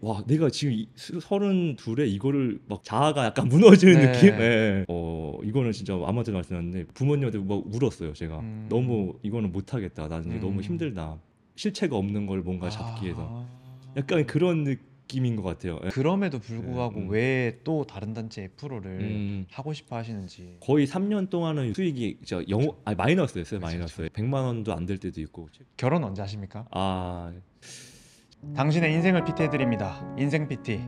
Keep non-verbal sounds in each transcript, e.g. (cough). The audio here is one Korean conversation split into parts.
와 내가 지금 서른 둘에 이거를 막 자아가 약간 무너지는 네. 느낌. 네. 어 이거는 진짜 아무한테 말씀하는데 부모님한테 막 울었어요. 제가 음. 너무 이거는 못하겠다. 나는 음. 너무 힘들다. 실체가 없는 걸 뭔가 아. 잡기 위해서 약간 그런 느낌인 것 같아요. 네. 그럼에도 불구하고 예. 음. 왜또 다른 단체의 프로를 음. 하고 싶어 하시는지 거의 3년 동안은 수익이 진짜 영 아니 마이너스였어요. 마이너스. 100만 원도 안 될 때도 있고. 결혼 언제 하십니까? 아 당신의 인생을 PT해드립니다. 인생 PT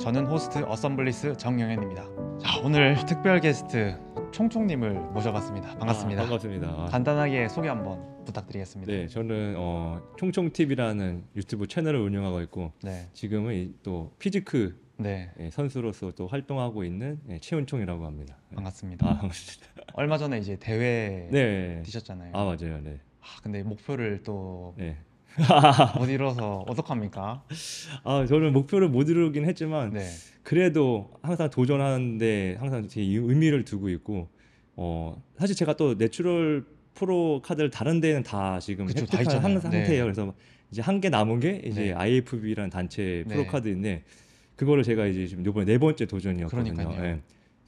저는 호스트 어썸블리스 정영현입니다. 자 오늘 특별 게스트 총총님을 모셔봤습니다. 아, 반갑습니다. 아, 반갑습니다. 간단하게 소개 한번 부탁드리겠습니다. 네, 저는 어, 총총TV라는 유튜브 채널을 운영하고 있고 네. 지금은 또 피지크 네. 예, 선수로서 또 활동하고 있는 예, 최은총이라고 합니다. 예. 반갑습니다. 아, 반갑습니다. 얼마 전에 이제 대회 네. 뛰셨잖아요. 아 맞아요. 네. 아 근데 목표를 또 네. (laughs) 못 이뤄서 어떡합니까? 아 저는 목표를 못 이루긴 했지만 네. 그래도 항상 도전하는데 항상 제 의미를 두고 있고 어 사실 제가 또 내추럴 프로 카드를 다른 데는 다 지금 그쵸, 다 한, 상태예요. 네. 그래서 이제 한 개 남은 게 이제 네. IFB라는 단체 네. 프로 카드인데 그거를 제가 이제 지금 이번에 네 번째 도전이었거든요. 예.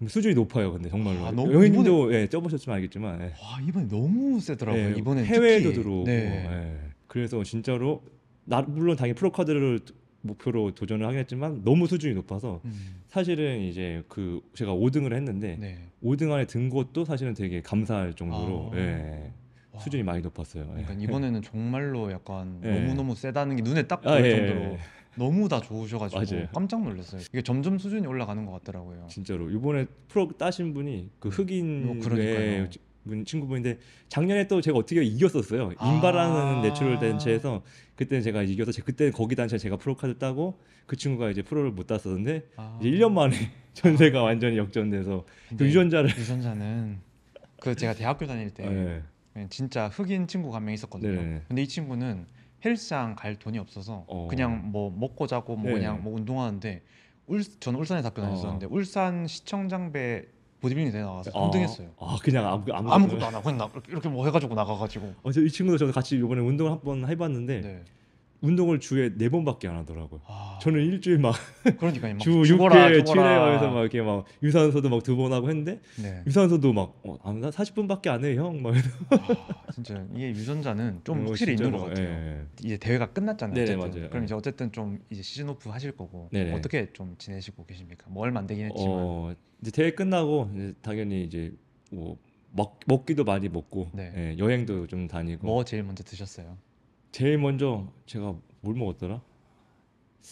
수준이 높아요, 근데 정말로. 아, 영인도 이번에... 예, 쪄보셨지만 알겠지만. 예. 와 이번에 너무 세더라고요. 예, 이번에 해외에도 들어오고. 네. 예. 그래서 진짜로 나 물론 당연히 프로 카드를 목표로 도전을 하겠지만 너무 수준이 높아서 음. 사실은 이제 그 제가 5등을 했는데 네. 5등 안에 든 것도 사실은 되게 감사할 정도로 아. 예. 수준이 많이 높았어요. 예. 그러니까 예. 이번에는 정말로 약간 예. 너무 너무 세다는 게 눈에 딱 아, 보일 아, 정도로 너무 다 좋으셔가지고 맞아요. 깜짝 놀랐어요. 이게 점점 수준이 올라가는 것 같더라고요. 진짜로 이번에 프로 따신 분이 그 흑인의 뭐분 친구분인데 작년에 또 제가 어떻게 이겼었어요. 아. 인바라는 아~ 내추럴 단체에서 그때 제가 이겨서 그때 거기 단체 제가 프로카드 따고 그 친구가 이제 프로를 못 땄었는데 아~ 이제 1년 만에 (laughs) 전세가 아~ 완전히 역전돼서 그 유전자를 유전자는 그 제가 대학교 다닐 때 네. 진짜 흑인 친구가 한 명 있었거든요. 네. 근데 이 친구는 헬스장 갈 돈이 없어서 어. 그냥 뭐 먹고 자고 뭐 네. 그냥 뭐 운동하는데 울, 저는 울산에 다녀 어. 다녔었는데 어. 울산 시청 장배 보디빌딩 대회 나가서 아, 3등했어요. 아 그냥 아무 아무것도, 아무것도 안 하고 그냥 나, 이렇게 뭐 해가지고 나가가지고. 어, 제이 친구도 저도 같이 이번에 운동을 한 번 해봤는데 네. 운동을 주에 네 번밖에 안 하더라고요. 아... 저는 일주일 막 그러니까요. (laughs) 주 6회, 7회 하서막 이렇게 막 유산소도 막 두 번 하고 했는데 네. 유산소도 막 어, 40분밖에 안 해, 요막 아, 진짜 이게 유전자는 좀 어, 확실히 진짜로, 있는 것 같아요. 예, 예, 이제 대회가 끝났잖아요. 네네, 맞아요. 그럼 이제 예. 어쨌든 좀 이제 시즌 오프 하실 거고 네네. 어떻게 좀 지내시고 계십니까? 뭐 얼마 안 되긴 어, 했지만 어, 이제 대회 끝나고 이제 당연히 이제 뭐 먹, 먹기도 많이 먹고 네. 예, 여행도 좀 다니고 뭐 제일 먼저 드셨어요? 제일 먼저 제가 뭘 먹었더라?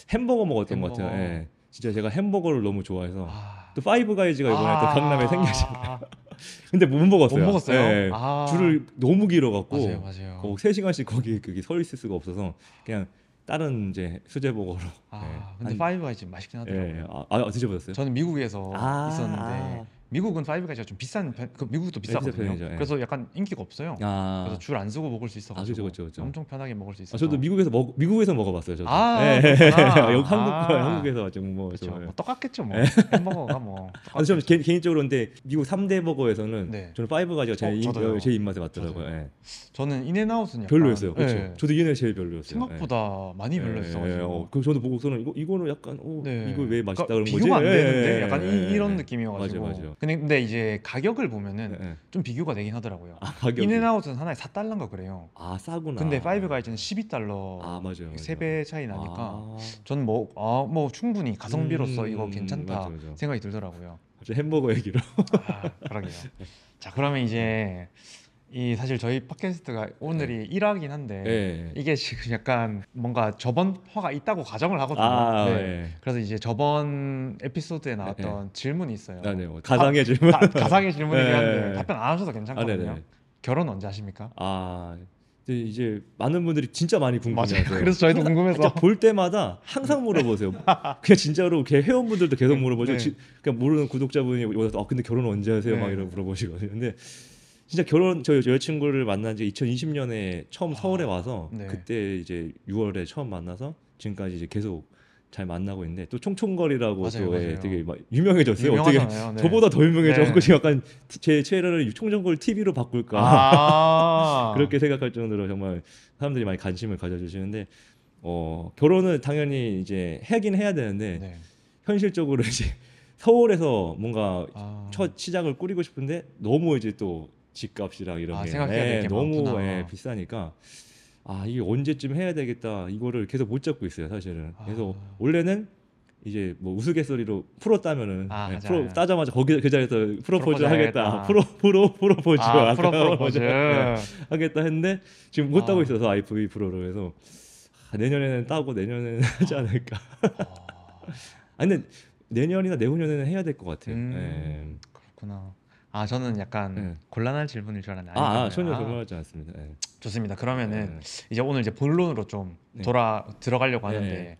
햄버거 먹었던 햄버거. 것 같아요. 예. 진짜 제가 햄버거를 너무 좋아해서 아... 또 파이브 가이즈가 이번에 아... 또 강남에 생겼잖아요. (laughs) 근데 못 먹었어요. 못 먹었어요. 예. 아... 줄을 너무 길어갖고 맞아요, 맞아요. 꼭 3시간씩 거기 거기 서 있을 수가 없어서 그냥 다른 이제 수제버거로. 아 예. 근데 한... 파이브 가이즈 맛있긴 하더라고요. 예. 예. 아, 아 드셔보셨어요? 저는 미국에서 아, 있었는데 아. 미국은 5가지가 좀 비싼 그 미국도 비싸거든요. 예. 그래서 약간 인기가 없어요. 아. 그래서 줄 안서고 먹을 수 있어가지고 아, 그쵸, 그쵸, 그쵸. 엄청 편하게 먹을 수 있어요. 아, 저도 미국에서 먹 미국에서 먹어봤어요. 저도. 아, 예. (laughs) 여 한국 아. 한국에서 좀뭐 예. 뭐 똑같겠죠 뭐 예. 햄버거가 뭐. (laughs) 아, 저 개, 인적으로 근데 미국 3대 버거에서는 네. 저는 5가지가 제, 어, 인, 제 입맛에 맞더라고요. 예. 저는 인앤아웃은 별로였어요. 그렇죠. 예. 저도 인앤아웃 제일 별로였어요. 예. 생각보다 많이 별로였어가지고. 어, 그 저도 보고서는 이거 이거는 약간 오, 어, 네. 이거 왜 맛있다 그러니까 그런 거지? 비교가 안 되는데 약간 이, 런 느낌이어가지고. 맞아, 맞아. 근데, 근데 이제 가격을 보면은 네, 네. 좀 비교가 되긴 하더라고요. 아, 가격이. 인앤아웃은 하나에 4달러인가 그래요. 아 싸구나. 근데 파이브가 이제는 12달러. 아 맞아요. 세배 차이 나니까 아. 저는 뭐아뭐 아, 뭐 충분히 가성비로서 음, 이거 괜찮다 맞아, 맞아. 생각이 들더라고요. 햄버거 얘기로. 아, 그러게요. 자 그러면 이제 이 사실 저희 팟캐스트가 오늘이 일 1화긴 한데 네. 이게 지금 약간 뭔가 저번 화가 있다고 가정을 하거든요. 아, 네. 네. 그래서 이제 저번 에피소드에 네, 나왔던 네. 질문이 있어요. 아, 네. 뭐 가상의 질문. 가, 가상의 질문이긴 (laughs) 한데 답변 안 하셔도 괜찮거든요. 아, 결혼 언제 하십니까? 아 이제 많은 분들이 진짜 많이 궁금해요. (laughs) 그래서 저희도 궁금해서 볼 때마다 항상 물어보세요. 그냥 진짜로 걔 회원분들도 계속 물어보죠. 네. 지, 그냥 그러니까 모르는 구독자분이 오셔서 어, 아 근데 결혼 언제 하세요? 막 이런 물어보시거든요. 근데 진짜 결혼 저 여자친구를 만난 지 2020년에 처음 아, 서울에 와서 네. 그때 이제 6월에 처음 만나서 지금까지 이제 계속 잘 만나고 있는데 또 총총거리라고 맞아요, 또 예, 맞아요. 되게 막 유명해졌어요. 어떻게 네. 저보다 더 유명해졌고 네. 약간 제 채널을 총총걸 TV로 바꿀까 아~ (laughs) 그렇게 생각할 정도로 정말 사람들이 많이 관심을 가져주시는데 어, 결혼을 당연히 이제 하긴 해야 되는데 네. 현실적으로 (laughs) 이제 서울에서 뭔가 아~ 첫 시작을 꾸리고 싶은데 너무 이제 또 집값이랑 이런 아, 게 생각해야 예, 너무 예, 비싸니까 아 이게 언제쯤 해야 되겠다 이거를 계속 못 잡고 있어요 사실은 아. 그래서 아. 원래는 이제 뭐 우스갯소리로 풀었다면은 아, 예, 하자. 따자마자 거기 그 자리에서 프로포즈 프로포즈 하겠다 하겠다. 프로 프로 프로포즈 아, 프로 (laughs) 프로포즈. 예, 하겠다 했는데 지금 못 따고 아. 있어서 IFB 프로를 해서 아, 내년에는 따고 내년에는 (laughs) 하지 않을까 아, 아니 근데 내년이나 내후년에는 해야 될 것 같아요 음. 예. 그렇구나. 아 저는 약간 네. 곤란한 질문일 줄 알았는데 아, 아 전혀 아. 곤란하지 않습니다. 네. 좋습니다. 그러면은 네. 이제 오늘 이제 본론으로 좀 네. 돌아 들어가려고 네. 하는데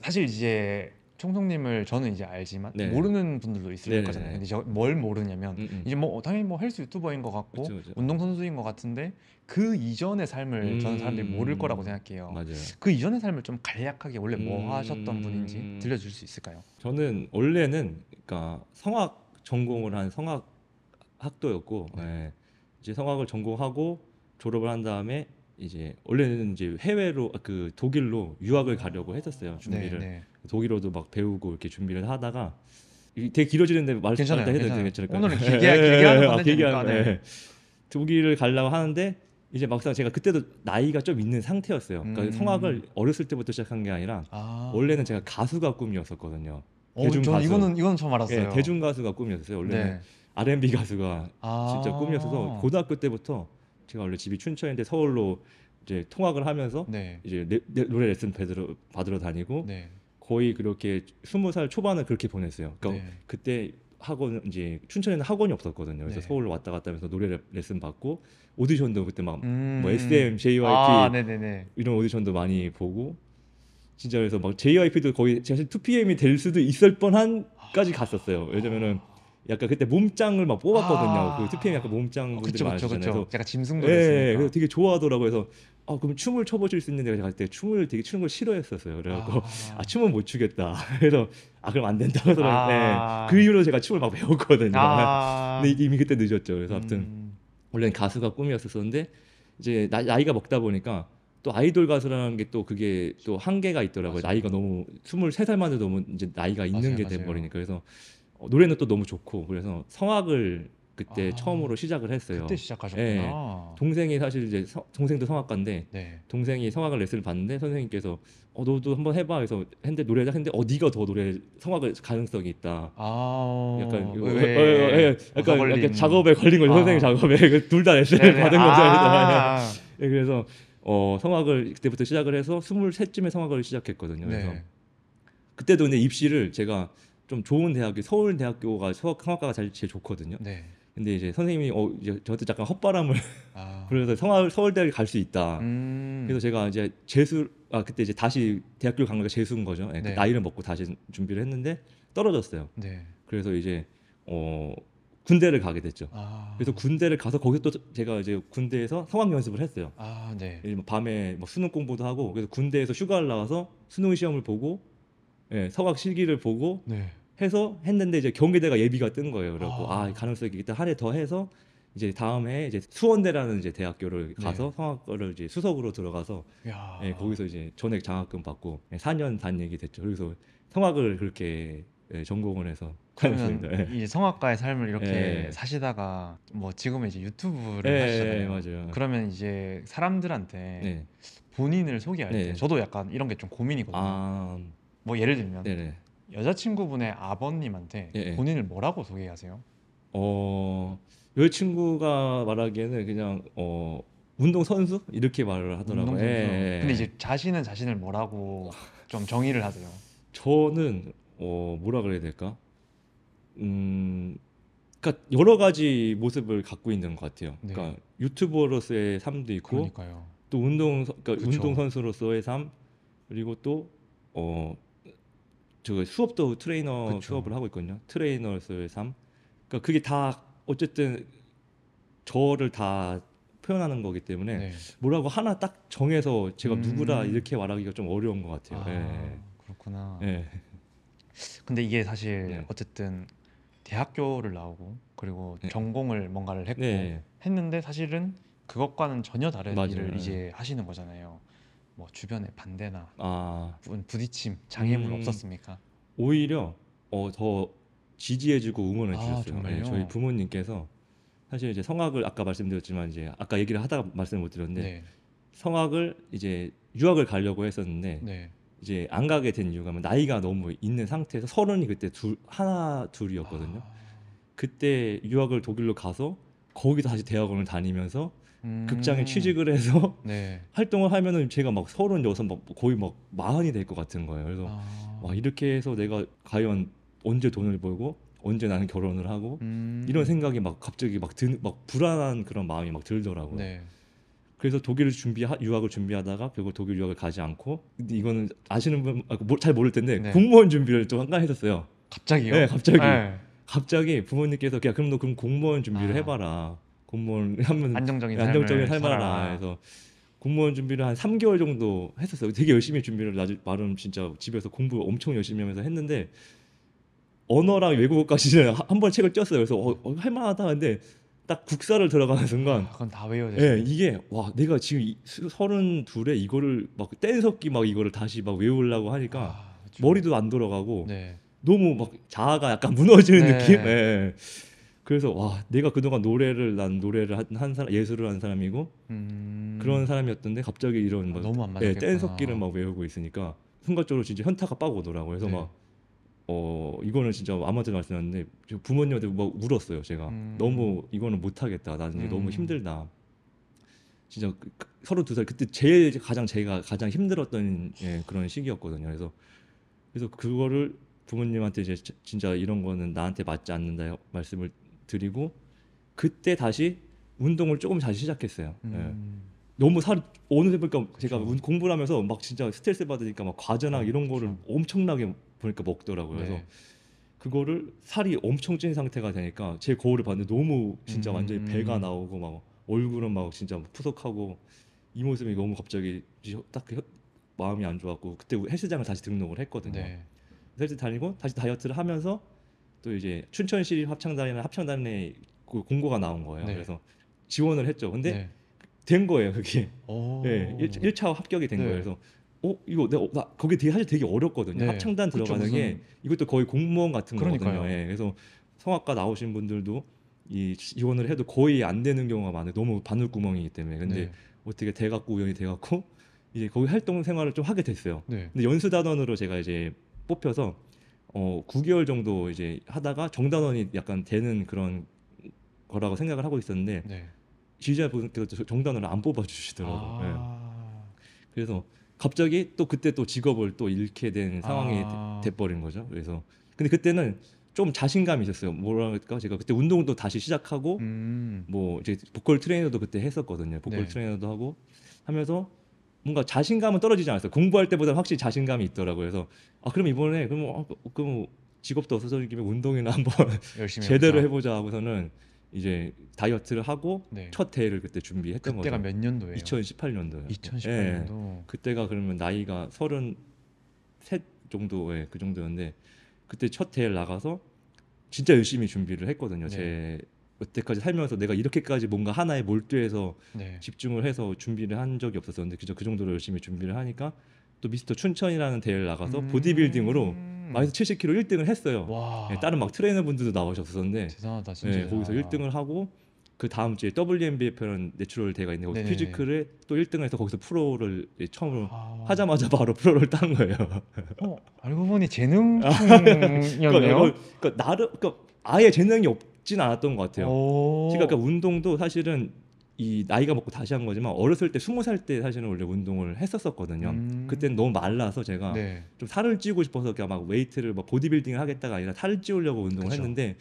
사실 이제 총독님을 저는 이제 알지만 네. 모르는 분들도 있을 네 거잖아요. 근데 저뭘 모르냐면 음음. 음. 이제 뭐 당연히 뭐 헬스 유튜버인 것 같고 그쵸, 그쵸. 운동 선수인 것 같은데 그 이전의 삶을 음. 저는 사람들이 모를 거라고 생각해요. 맞아요. 그 이전의 삶을 좀 간략하게 원래 뭐 음. 하셨던 분인지 들려줄 수 있을까요? 저는 원래는 그러니까 성악 전공을 한 성악 학도였고 네. 예. 이제 성악을 전공하고 졸업을 한 다음에 이제 원래는 이제 해외로 아, 그 독일로 유학을 가려고 했었어요 네, 준비를 네, 네. 독일어도 막 배우고 이렇게 준비를 하다가 되게 길어지는데 말씀다 해도 괜찮아요. 괜찮을까요? 오늘은 길게 길게 하는 아, 길게 하는 네. 예. 독일을 가려고 하는데 이제 막상 제가 그때도 나이가 좀 있는 상태였어요. 그러니까 음. 성악을 어렸을 때부터 시작한 게 아니라 아. 원래는 제가 가수가 꿈이었었거든요. 어, 대중 가수. 이거는 이건 처음 알았어요. 네, 예, 대중 가수가 꿈이었어요. 원래는 네. R&B 가수가 아. 진짜 꿈이었어서 고등학교 때부터 제가 원래 집이 춘천인데 서울로 이제 통학을 하면서 네. 이제 내, 내 노래 레슨 받으러, 받으러 다니고 네. 거의 그렇게 스무 살 초반을 그렇게 보냈어요. 그러니까 네. 그때 학원 이제 춘천에는 학원이 없었거든요. 그래서 네. 서울로 왔다 갔다 하면서 노래 레슨 받고 오디션도 그때 막뭐 음. SM, JYP 아, 이런 오디션도 많이 보고 진짜 그래서 막 JYP도 거의 사실 2PM이 될 수도 있을 뻔한까지 갔었어요. 왜냐면은 아. 약간 그때 몸짱을 막 뽑았거든요. 아~ 그 투피엠 약간 몸짱 어, 분들 많으시잖아요. 그 약간 짐승도 예, 예, 예. 그래서 되게 좋아하더라고요. 그래서 아 그럼 춤을 춰보실 수 있는 데 제가 그때 춤을 되게 추는 걸 싫어했었어요. 그래갖고 아, 아 춤은 못 추겠다. (laughs) 그래서 아 그럼 안 된다 그러더라고요. 아~ 네. 그 이후로 제가 춤을 막 배웠거든요. 아. 근데 이미 그때 늦었죠. 그래서 아무튼 음. 원래는 가수가 꿈이었었는데 이제 나이가 먹다 보니까 또 아이돌 가수라는 게 또 그게 또 한계가 있더라고요. 맞아요. 나이가 너무 스물세 살만해도 너무 이제 나이가 있는 게 돼버리니까 그래서 어, 노래는 또 너무 좋고 그래서 성악을 그때 아, 처음으로 시작을 했어요. 그때 시작하셨구나. 예, 동생이 사실 이제 서, 동생도 성악가인데 네. 동생이 성악을 레슨을 받는데 선생님께서 어 너도 한번 해봐 해서 했는데 노래를 했는데 어디가더 노래 성악을 가능성이 있다. 아 약간 왜, 어, 어, 어 예, 예, 약간, 걸린... 약간 작업에 걸린 거죠. 아. 선생님 작업에 그 둘다 레슨을 네, 네. 받은 거죠. 아~ 예, 그래서 어 성악을 그때부터 시작을 해서 2 3쯤에 성악을 시작했거든요. 그래서 네. 그때도 이제 입시를 제가 좀 좋은 대학교 서울 대학교가 수학 성악과가 제일, 좋거든요. 네. 근데 이제 선생님이 어 이제 저한테 잠깐 헛바람을 아. (laughs) 그래서 성악 서울대학에갈 수 있다. 음. 그래서 제가 이제 재수 아 그때 이제 다시 대학교 간 거가 재수인 거죠. 예, 그 네. 그 나이를 먹고 다시 준비를 했는데 떨어졌어요. 네. 그래서 이제 어 군대를 가게 됐죠. 아. 그래서 군대를 가서 거기서 또 제가 이제 군대에서 성악 연습을 했어요. 아, 네. 뭐 밤에 뭐 수능 공부도 하고 그래서 군대에서 휴가를 나와서 수능 시험을 보고 예, 서각 실기를 보고 네. 해서 했는데 이제 경기대가 예비가 뜬 거예요. 그래고 아, 아 가능성이 일단 한해 더 해서 이제 다음에 이제 수원대라는 이제 대학교를 네. 가서 네. 성악과를 이제 수석으로 들어가서 예, 거기서 이제 전액 장학금 받고 예, 4년 단 얘기 됐죠. 그래서 성악을 그렇게 예, 전공을 해서 그러면 예. 이제 성악가의 삶을 이렇게 예. 사시다가 뭐 지금은 이제 유튜브를 예, 하시잖아요. 예, 맞아요. 예. 그러면 이제 사람들한테 네. 본인을 소개할 네. 때 저도 약간 이런 게 좀 고민이거든요. 아... 음. 뭐 예를 들면 네네. 여자친구분의 아버님한테 예예. 예. 본인을 뭐라고 소개하세요? 어, 여자친구가 말하기에는 그냥 어, 운동 선수 이렇게 말을 하더라고요. 예, 예, 예, 근데 이제 자신은 자신을 뭐라고 좀 정의를 하세요? 저는 어, 뭐라 그래야 될까? 음, 그러니까 여러 가지 모습을 갖고 있는 것 같아요. 네. 그러니까 유튜버로서의 삶도 있고, 그러니까요. 또 운동 그러니까 운동 선수로서의 삶 그리고 또 어, 저 수업도 트레이너 그쵸. 수업을 하고 있거든요. 트레이너스 삼. 그러니까 그게 다 어쨌든 저를 다 표현하는 거기 때문에 네. 뭐라고 하나 딱 정해서 제가 음. 누구다 이렇게 말하기가 좀 어려운 것 같아요. 아, 네. 그렇구나. 네. 근데 이게 사실 네. 어쨌든 대학교를 나오고 그리고 네. 전공을 뭔가를 했고 네, 했는데 사실은 그것과는 전혀 다른 맞아요. 일을 이제 하시는 거잖아요. 뭐 주변의 반대나 아 부- 딪힘 장애물 음. 없었습니까? 오히려 어, 더 지지해주고 응원해 아, 주셨어요. 네, 저희 부모님께서 사실 이제 성악을 아까 말씀드렸지만 이제 아까 얘기를 하다가 말씀을 못 드렸는데 네, 성악을 이제 유학을 가려고 했었는데 네, 이제 안 가게 된 이유가 뭐 나이가 너무 있는 상태에서 서른이 그때 둘 하나 둘이었거든요. 아, 그때 유학을 독일로 가서 거기서 다시 대학원을 다니면서 음. 극장에 취직을 해서 (laughs) 네. 활동을 하면은 제가 막 서른여섯 막 거의 막 마흔이 될 것 같은 거예요. 그래서 아. 와 이렇게 해서 내가 과연 언제 돈을 벌고 언제 나는 결혼을 하고 음. 이런 생각이 막 갑자기 막 드는 막 불안한 그런 마음이 막 들더라고요. 네. 그래서 독일을 준비 유학을 준비하다가 결국 독일 유학을 가지 않고 이거는 아시는 분잘 아, 그 모를 텐데 네. 공무원 준비를 또 한가 했었어요. 갑자기요? 네, 갑자기. 네. 갑자기 부모님께서 그냥 그럼 너 그럼 공무원 준비를 아. 해봐라. 공무원을 하면 (laughs) 안정적인 안정적인 살아라. 살아라. 그래서 공무원 준비를 한 3개월 정도 했었어요. 되게 열심히 준비를 나중 나름 진짜 집에서 공부 엄청 열심히 하면서 했는데 언어랑 외국어까지는 한번 책을 쪘어요. 그래서 어, 어, 할만하다 근데 딱 국사를 들어가는 순간 아, 그건 다 외워야 돼. 예, 이게 와 내가 지금 서른 둘에 이거를 막 뗀석기 막 이거를 다시 막 외우려고 하니까 아, 머리도 안 돌아가고 네. 너무 막 자아가 약간 무너지는 네. 느낌. 예. 예. 그래서 와 내가 그동안 노래를 난 노래를 한, 한 사람 예술을 한 사람이고 음... 그런 사람이었던데 갑자기 이런 아, 막 아, 너무 안 예, 댄석기를 막 외우고 있으니까 순간적으로 진짜 현타가 빠고더라고 요 그래서 네. 막어 이거는 진짜 아무한테도 말씀하는데 부모님한테 막 울었어요 제가 음... 너무 이거는 못하겠다 나는 음... 너무 힘들다 진짜 그, 그, 서른 두살 그때 제일 가장 제가 가장 힘들었던 예, 그런 시기였거든요 그래서 그래서 그거를 부모님한테 이제 진짜 이런 거는 나한테 맞지 않는다 말씀을 드리고 그때 다시 운동을 조금 다시 시작했어요. 음. 예. 너무 살 어느새 보니까 제가 공부를 하면서 막 진짜 스트레스 받으니까 막 과자나 음, 이런 거를 그렇 엄청나게 보니까 먹더라고요. 그래서 네. 그거를 살이 엄청 찐 상태가 되니까 제 거울을 봤는데 너무 진짜 음, 완전히 배가 나오고 막 얼굴은 막 진짜 푸석하고 이 모습이 너무 갑자기 딱 마음이 안 좋았고 그때 헬스장을 다시 등록을 했거든요. 네. 헬스 다니고 다시 다이어트를 하면서 또 이제 춘천시 합창단이나 합창단의 그 공고가 나온 거예요. 네. 그래서 지원을 했죠. 근데 네. 된 거예요, 그게. 예, 네, 1, 차 합격이 된 네. 거예요. 그래서 어 이거 내가 어, 나 거기 되게 사실 되게 어렵거든요. 네. 합창단 들어가는 그쵸, 게 이것도 거의 공무원 같은 그러니까요. 거거든요. 예, 그래서 성악과 나오신 분들도 이 지원을 해도 거의 안 되는 경우가 많아요. 너무 바늘구멍이기 때문에. 근데 네. 어떻게 돼갖고 우연히 돼갖고 이제 거기 활동 생활을 좀 하게 됐어요. 근데 연수단원으로 제가 이제 뽑혀서 어 9개월 정도 이제 하다가 정단원이 약간 되는 그런 거라고 생각을 하고 있었는데 네. 지휘자분께서 정단원을 안 뽑아주시더라고요. 아... 네. 그래서 갑자기 또 그때 또 직업을 또 잃게 된 상황이 아... 돼버린 거죠. 그래서 근데 그때는 좀 자신감이 있었어요. 뭐랄까 제가 그때 운동도 다시 시작하고 음... 뭐 이제 보컬 트레이너도 그때 했었거든요. 보컬 네. 트레이너도 하고 하면서 뭔가 자신감은 떨어지지 않았어요. 공부할 때보다 확실히 자신감이 있더라고요. 그래서 아 그럼 이번에 그럼 어, 그럼 직업도 없어서 운동이나 한번 (laughs) 제대로 해보자. 하고서는 이제 다이어트를 하고 네. 첫 대회를 그때 준비했던 그때가 거죠. 그때가 몇 년도예요? 2018년도요. 2018년도. 예, 그때가 그러면 나이가 33 정도에 예, 그 정도였는데 그때 첫 대회를 나가서 진짜 열심히 준비를 했거든요. 네. 제 여태까지 살면서 내가 이렇게까지 뭔가 하나에 몰두해서 네. 집중을 해서 준비를 한 적이 없었었는데 그저 그 정도로 열심히 준비를 하니까 또 미스터 춘천이라는 대회를 나가서 음... 보디빌딩으로 마이서 70kg 1등을 했어요. 와... 네, 다른 막 트레이너분들도 나오셨었는데 대단하다 예, 진짜. 네, 거기서 1등을 하고 그 다음 주에 w m b a 편은 내추럴 대가 있는데 거기서 네. 피지컬을 또 1등해서 거기서 프로를 처음 으 아... 하자마자 바로 프로를 딴 거예요. 어, 알고 보니 재능이었네요. (laughs) 그러니까, 그러니까, 나름 그러니까 아예 재능이 없진 않았던 것 같아요. 그러니까, 그러니까 운동도 사실은 이 나이가 먹고 다시 한 거지만 어렸을 때 스무 살때 사실은 원래 운동을 했었었거든요. 음... 그때는 너무 말라서 제가 네. 좀 살을 찌고 싶어서 그냥 막 웨이트를 막 보디빌딩을 하겠다가 아니라 살을 찌우려고 운동을 그쵸. 했는데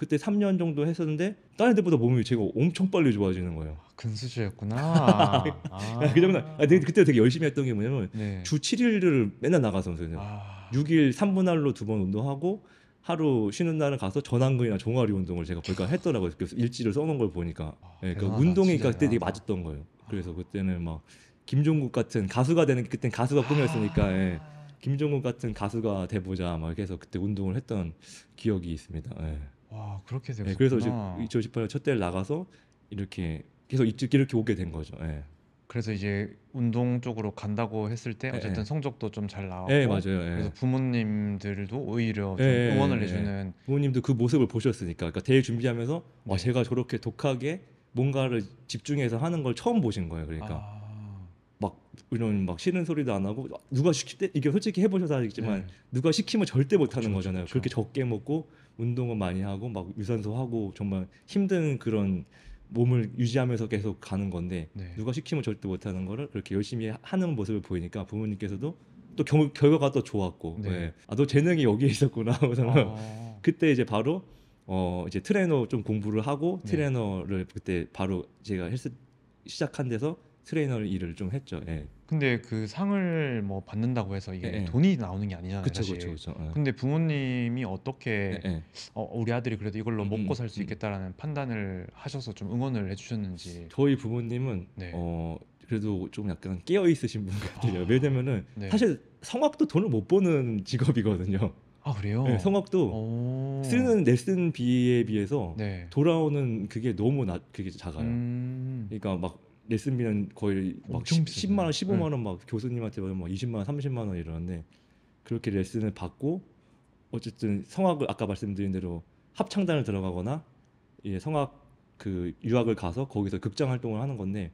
그때 3년 정도 했었는데 다른 애들보다 몸이 제가 엄청 빨리 좋아지는 거예요. 근수주였구나. 아. (laughs) 아. 아 그 정도. 아, 근데 그때 되게 열심히 했던 게 뭐냐면 네. 주 7일을 맨날 나가서 선생 아. 6일 3분할로 두 번 운동하고 하루 쉬는 날은 가서 전완근이나 종아리 운동을 제가 보니까 했더라고요. 그래서 일지를 써놓은 걸 보니까. 네, 그 운동이 그니까 그때 되게 맞았던 거예요. 그래서 그때는 막 김종국 같은 가수가 되는 그땐 가수가 꿈이었으니까. 아. 예. 김종국 같은 가수가 돼보자 막 이렇게 해서 그때 운동을 했던 기억이 있습니다. 예. 와 그렇게 되었구 네, 그래서 이제 2018년 첫 대를 나가서 이렇게 계속 이렇게 쪽이 오게 된 거죠. 네. 그래서 이제 운동 쪽으로 간다고 했을 때 예, 어쨌든 예, 성적도 좀 잘 나왔고 예, 맞아요. 예. 그래서 부모님들도 오히려 좀 응원을 해주는 부모님도 그 모습을 보셨으니까 그러니까 대회 준비하면서 와 아, 네. 제가 저렇게 독하게 뭔가를 집중해서 하는 걸 처음 보신 거예요 그러니까 아... 막 이런 막 싫은 소리도 안 하고 누가 시킬 때 이게 솔직히 해보셔서 알겠지만 네. 누가 시키면 절대 못 하는 그렇죠, 거잖아요 그렇죠. 그렇게 적게 먹고 운동을 많이 하고 막 유산소 하고 정말 힘든 그런 몸을 유지하면서 계속 가는 건데 네. 누가 시키면 절대 못하는 거를 그렇게 열심히 하는 모습을 보이니까 부모님께서도 또 경, 결과가 또 좋았고 네. 네. 예. 아너 재능이 여기에 있었구나 하고서 (laughs) 아. 그때 이제 바로 어 이제 트레이너 좀 공부를 하고 네. 트레이너를 그때 바로 제가 헬스 시작한 데서 트레이너 를 일을 좀 했죠. 예. 근데 그 상을 뭐 받는다고 해서 이게 예, 예. 돈이 나오는 게 아니잖아요. 그쵸, 사실. 그쵸, 그쵸. 예. 근데 부모님이 어떻게 예, 예. 어, 우리 아들이 그래도 이걸로 음, 음 먹고 살수 음. 있겠다라는 판단을 하셔서 좀 응원을 해주셨는지. 저희 부모님은 네. 어 그래도 좀 약간 깨어 있으신 분 같아요. 아, 왜냐면은 네. 사실 성악도 돈을 못 버는 직업이거든요. 아 그래요? 네, 성악도 오. 쓰는 내쓴 비에 비해서 네. 돌아오는 그게 너무 낮 그게 작아요. 음. 그러니까 막 레슨비는 거의 막 10, 10만 원, 15만 원 막 교수님한테 막 20만 원, 30만 원 이러는데 그렇게 레슨을 받고 어쨌든 성악을 아까 말씀드린 대로 합창단을 들어가거나 예, 성악 그 유학을 가서 거기서 극장 활동을 하는 건데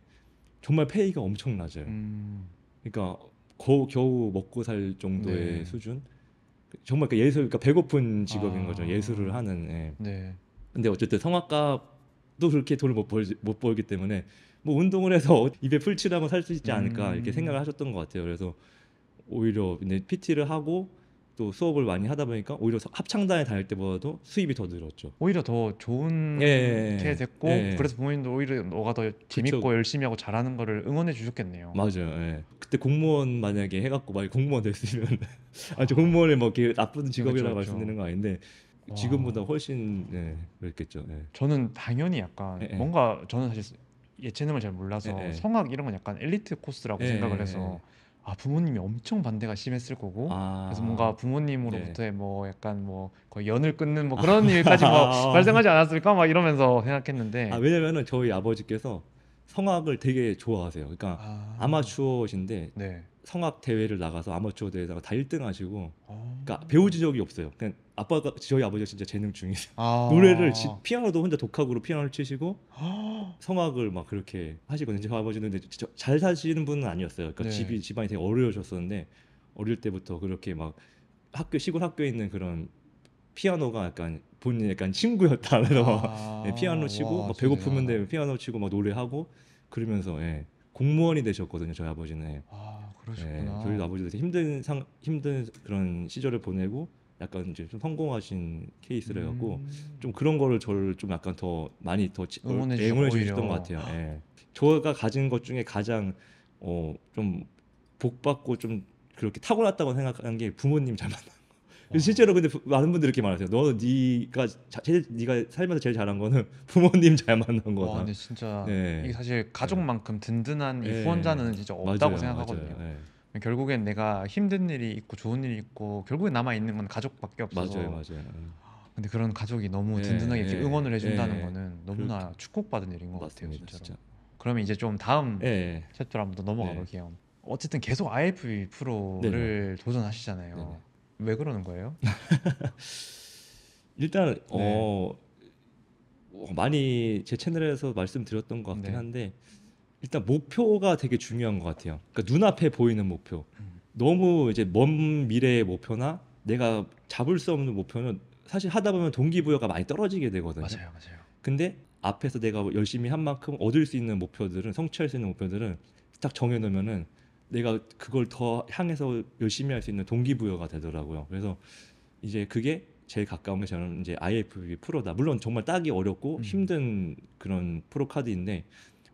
정말 페이가 엄청 낮아요. 음. 그러니까 거, 겨우 먹고 살 정도의 네. 수준. 정말 그 예술, 그러니까 배고픈 직업인 아. 거죠. 예술을 하는. 예. 네. 근데 어쨌든 성악가도 그렇게 돈을 못, 벌, 못 벌기 때문에 뭐 운동을 해서 (laughs) 입에 풀칠하고 살 수 있지 않을까 음. 이렇게 생각을 하셨던 것 같아요. 그래서 오히려 PT를 하고 또 수업을 많이 하다 보니까 오히려 합창단에 다닐 때보다도 수입이 더 늘었죠. 오히려 더 좋은 예, 예 게 예. 됐고 예, 예, 그래서 부모님도 오히려 너가 더 재밌고 그쵸. 열심히 하고 잘하는 거를 응원해 주셨겠네요. 맞아요. 예. 그때 공무원 만약에 해갖고 만약 공무원 됐으면 (laughs) 아저 공무원을 뭐 나쁜 직업이라 고 그렇죠, 그렇죠. 말씀드리는 거 아닌데 지금보다 훨씬 네, 그랬겠죠. 예. 저는 당연히 약간 뭔가 저는 사실 예체능을 잘 몰라서 네, 네. 성악 이런 건 약간 엘리트 코스라고 네, 생각을 네, 해서 네. 아 부모님이 엄청 반대가 심했을 거고 아, 그래서 뭔가 부모님으로부터의 네. 뭐 약간 뭐 거의 연을 끊는 뭐 그런 아, 일까지 뭐 아, (laughs) 발생하지 않았을까 막 이러면서 생각했는데 아 왜냐면은 저희 아버지께서 성악을 되게 좋아하세요. 그러니까 아. 마추어신데 네. 성악 대회를 나가서 아마추어 대회에다가 다 1등 하시고 아. 그러니까 배우지 적이 없어요. 그냥 아빠가 저희 아버지가 진짜 재능 중이세요. 아. (laughs) 노래를 지- 피아노도 혼자 독학으로 피아노를 치시고 아. (gasps) 성악을 막 그렇게 하시거든요. 제 아버지는 데 진짜 잘 사시는 분은 아니었어요. 그러니까 네. 집이 집안이 되게 어려우셨었는데 어릴 때부터 그렇게 막 학교 시골 학교에 있는 그런 피아노가 약간 본인 약간 친구였다 (laughs) 그래서 아, 예, 피아노 치고 와, 막 배고프면 돼 피아노 치고 막 노래하고 그러면서 예, 공무원이 되셨거든요 저희 아버지는 아 그러셨구나 예, 저희 아버지도 되 힘든 상 힘든 그런 시절을 보내고 약간 이제 좀 성공하신 케이스래 를 갖고 음. 좀 그런 거를 저를 좀 약간 더 많이 더 어, 응원해, 응원해 주셨던 것 같아요 예. 저가 가진 것 중에 가장 어, 좀 복받고 좀 그렇게 타고났다고 생각하는 게 부모님 잘 만나 그래서 어. 실제로 근데 많은 분들이 이렇게 말하세요. 너는 네가 자, 제일 네가 살면서 제일 잘한 거는 (laughs) 부모님 잘 만난 거다. 와, 근데 진짜 네. 이게 사실 네. 가족만큼 든든한 이 네. 후원자는 진짜 없다고 맞아요, 생각하거든요. 맞아요. 네. 결국엔 내가 힘든 일이 있고 좋은 일이 있고 결국에 남아 있는 건 가족밖에 없어서. 맞아요, 맞아요. 근데 그런 가족이 너무 든든하게 이 응원을 해준다는 거는 너무나 그렇 축복받은 일인 것 같아요, 진짜로. 진짜. 그러면 이제 좀 다음 챕터로 한번 더 넘어가 볼게요. 어쨌든 계속 IFB 프로를 네. 도전하시잖아요. 네. 왜 그러는 거예요? (laughs) 일단 네. 어, 어 많이 제 채널에서 말씀드렸던 것 같긴 네. 한데 일단 목표가 되게 중요한 것 같아요. 그러니까 눈앞에 보이는 목표. 음. 너무 이제 먼 미래의 목표나 내가 잡을 수 없는 목표는 사실 하다 보면 동기부여가 많이 떨어지게 되거든요. 맞아요, 맞아요. 근데 앞에서 내가 열심히 한 만큼 얻을 수 있는 목표들은 성취할 수 있는 목표들은 딱 정해놓으면은 내가 그걸 더 향해서 열심히 할 수 있는 동기부여가 되더라고요. 그래서 이제 그게 제일 가까운 게 저는 이제 IFBB 프로다. 물론 정말 따기 어렵고 음. 힘든 그런 프로 카드인데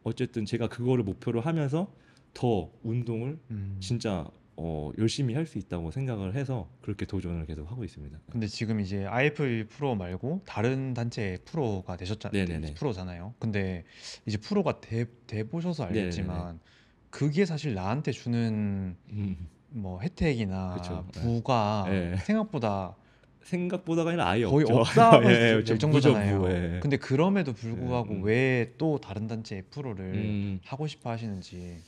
어쨌든 제가 그거를 목표로 하면서 더 운동을 음. 진짜 어, 열심히 할 수 있다고 생각을 해서 그렇게 도전을 계속 하고 있습니다. 근데 지금 이제 IFBB 프로 말고 다른 단체의 프로가 되셨잖아요. 프로잖아요. 근데 이제 프로가 돼, 돼 보셔서 알겠지만 네네네. 그게 사실 나한테 주는 음. 뭐 혜택이나 그쵸. 부가 예. 생각보다 생각보다가 아니라 아예 거의 없죠. 없다고 (laughs) 예, 될 정도잖아요. 예. 근데 그럼에도 불구하고 예, 음. 왜또 다른 단체 의 프로를 음. 하고 싶어 하시는지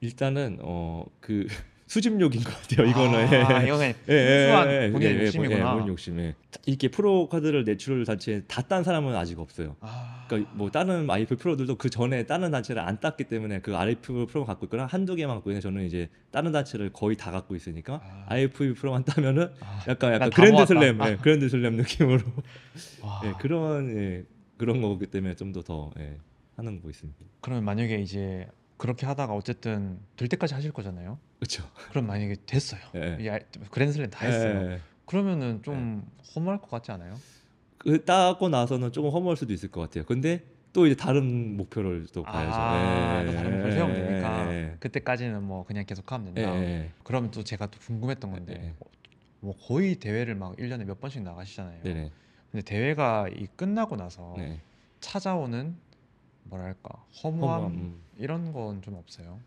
일단은 어그 수집욕인 것 같아요. 이거는 아, 예. 이 예, 예 수한 예, 예, 본인 예, 예, 욕심이구나. 예, 본 욕심에 이렇게 프로 카드를 내추럴 단체에 다 딴 사람은 아직 없어요. 아... 그러니까 뭐 다른 IF 프로들도 그 전에 다른 단체를 안 땄기 때문에 그 IF 프로 만 갖고 있거나 한두 개만 갖고 있는 저는 이제 다른 단체를 거의 다 갖고 있으니까 아... IF 프로만 따면은 아, 약간 약간 그랜드슬램, 예, 아. 그랜드슬램 느낌으로 (laughs) 와... 예, 그런 예, 그런 거기 때문에 좀 더더 더, 예, 하는 거 있습니다. 그러면 만약에 이제 그렇게 하다가 어쨌든 될 때까지 하실 거잖아요. 그렇죠. 그럼 만약에 됐어요. 예. 그랜슬램 다 했어요. 예. 예, 예. 그러면은 좀 예. 허무할 것 같지 않아요? 그 따고 나서는 조금 허무할 수도 있을 것 같아요. 근데 또 이제 다른 목표를 또 아, 봐야죠. 아, 또 다른 걸세우니까 예. 그때까지는 뭐 그냥 계속 하면 된다. 예. 그러면 또 제가 또 궁금했던 건데 예. 어, 뭐 거의 대회를 막 1년에 몇 번씩 나가시잖아요. 네 근데 대회가 이 끝나고 나서 네. 찾아오는 뭐랄까 허무함, 허무함. 음. 이런 건 좀 없어요.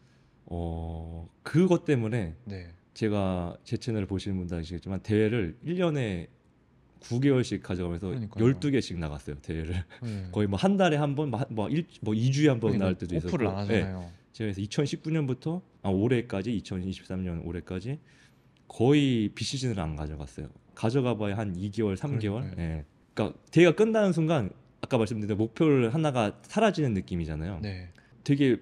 어 그것 때문에 네. 제가 제 채널 을 보시는 분도 아시겠지만 대회를 1년에 9개월씩 가져가면서 그러니까요. 12개씩 나갔어요 대회를 네. (laughs) 거의 뭐 한 달에 한 번, 뭐 1, 뭐 2주에 한 번 나갈 때도 있었고 안 하잖아요. 네. 제가 그래서 2019년부터 아, 올해까지 2023년 올해까지 거의 비시즌을 안 가져갔어요 가져가봐야 한 2개월 3개월 예. 네. 그러니까 대회가 끝나는 순간 아까 말씀드린 목표를 하나가 사라지는 느낌이잖아요. 네. 되게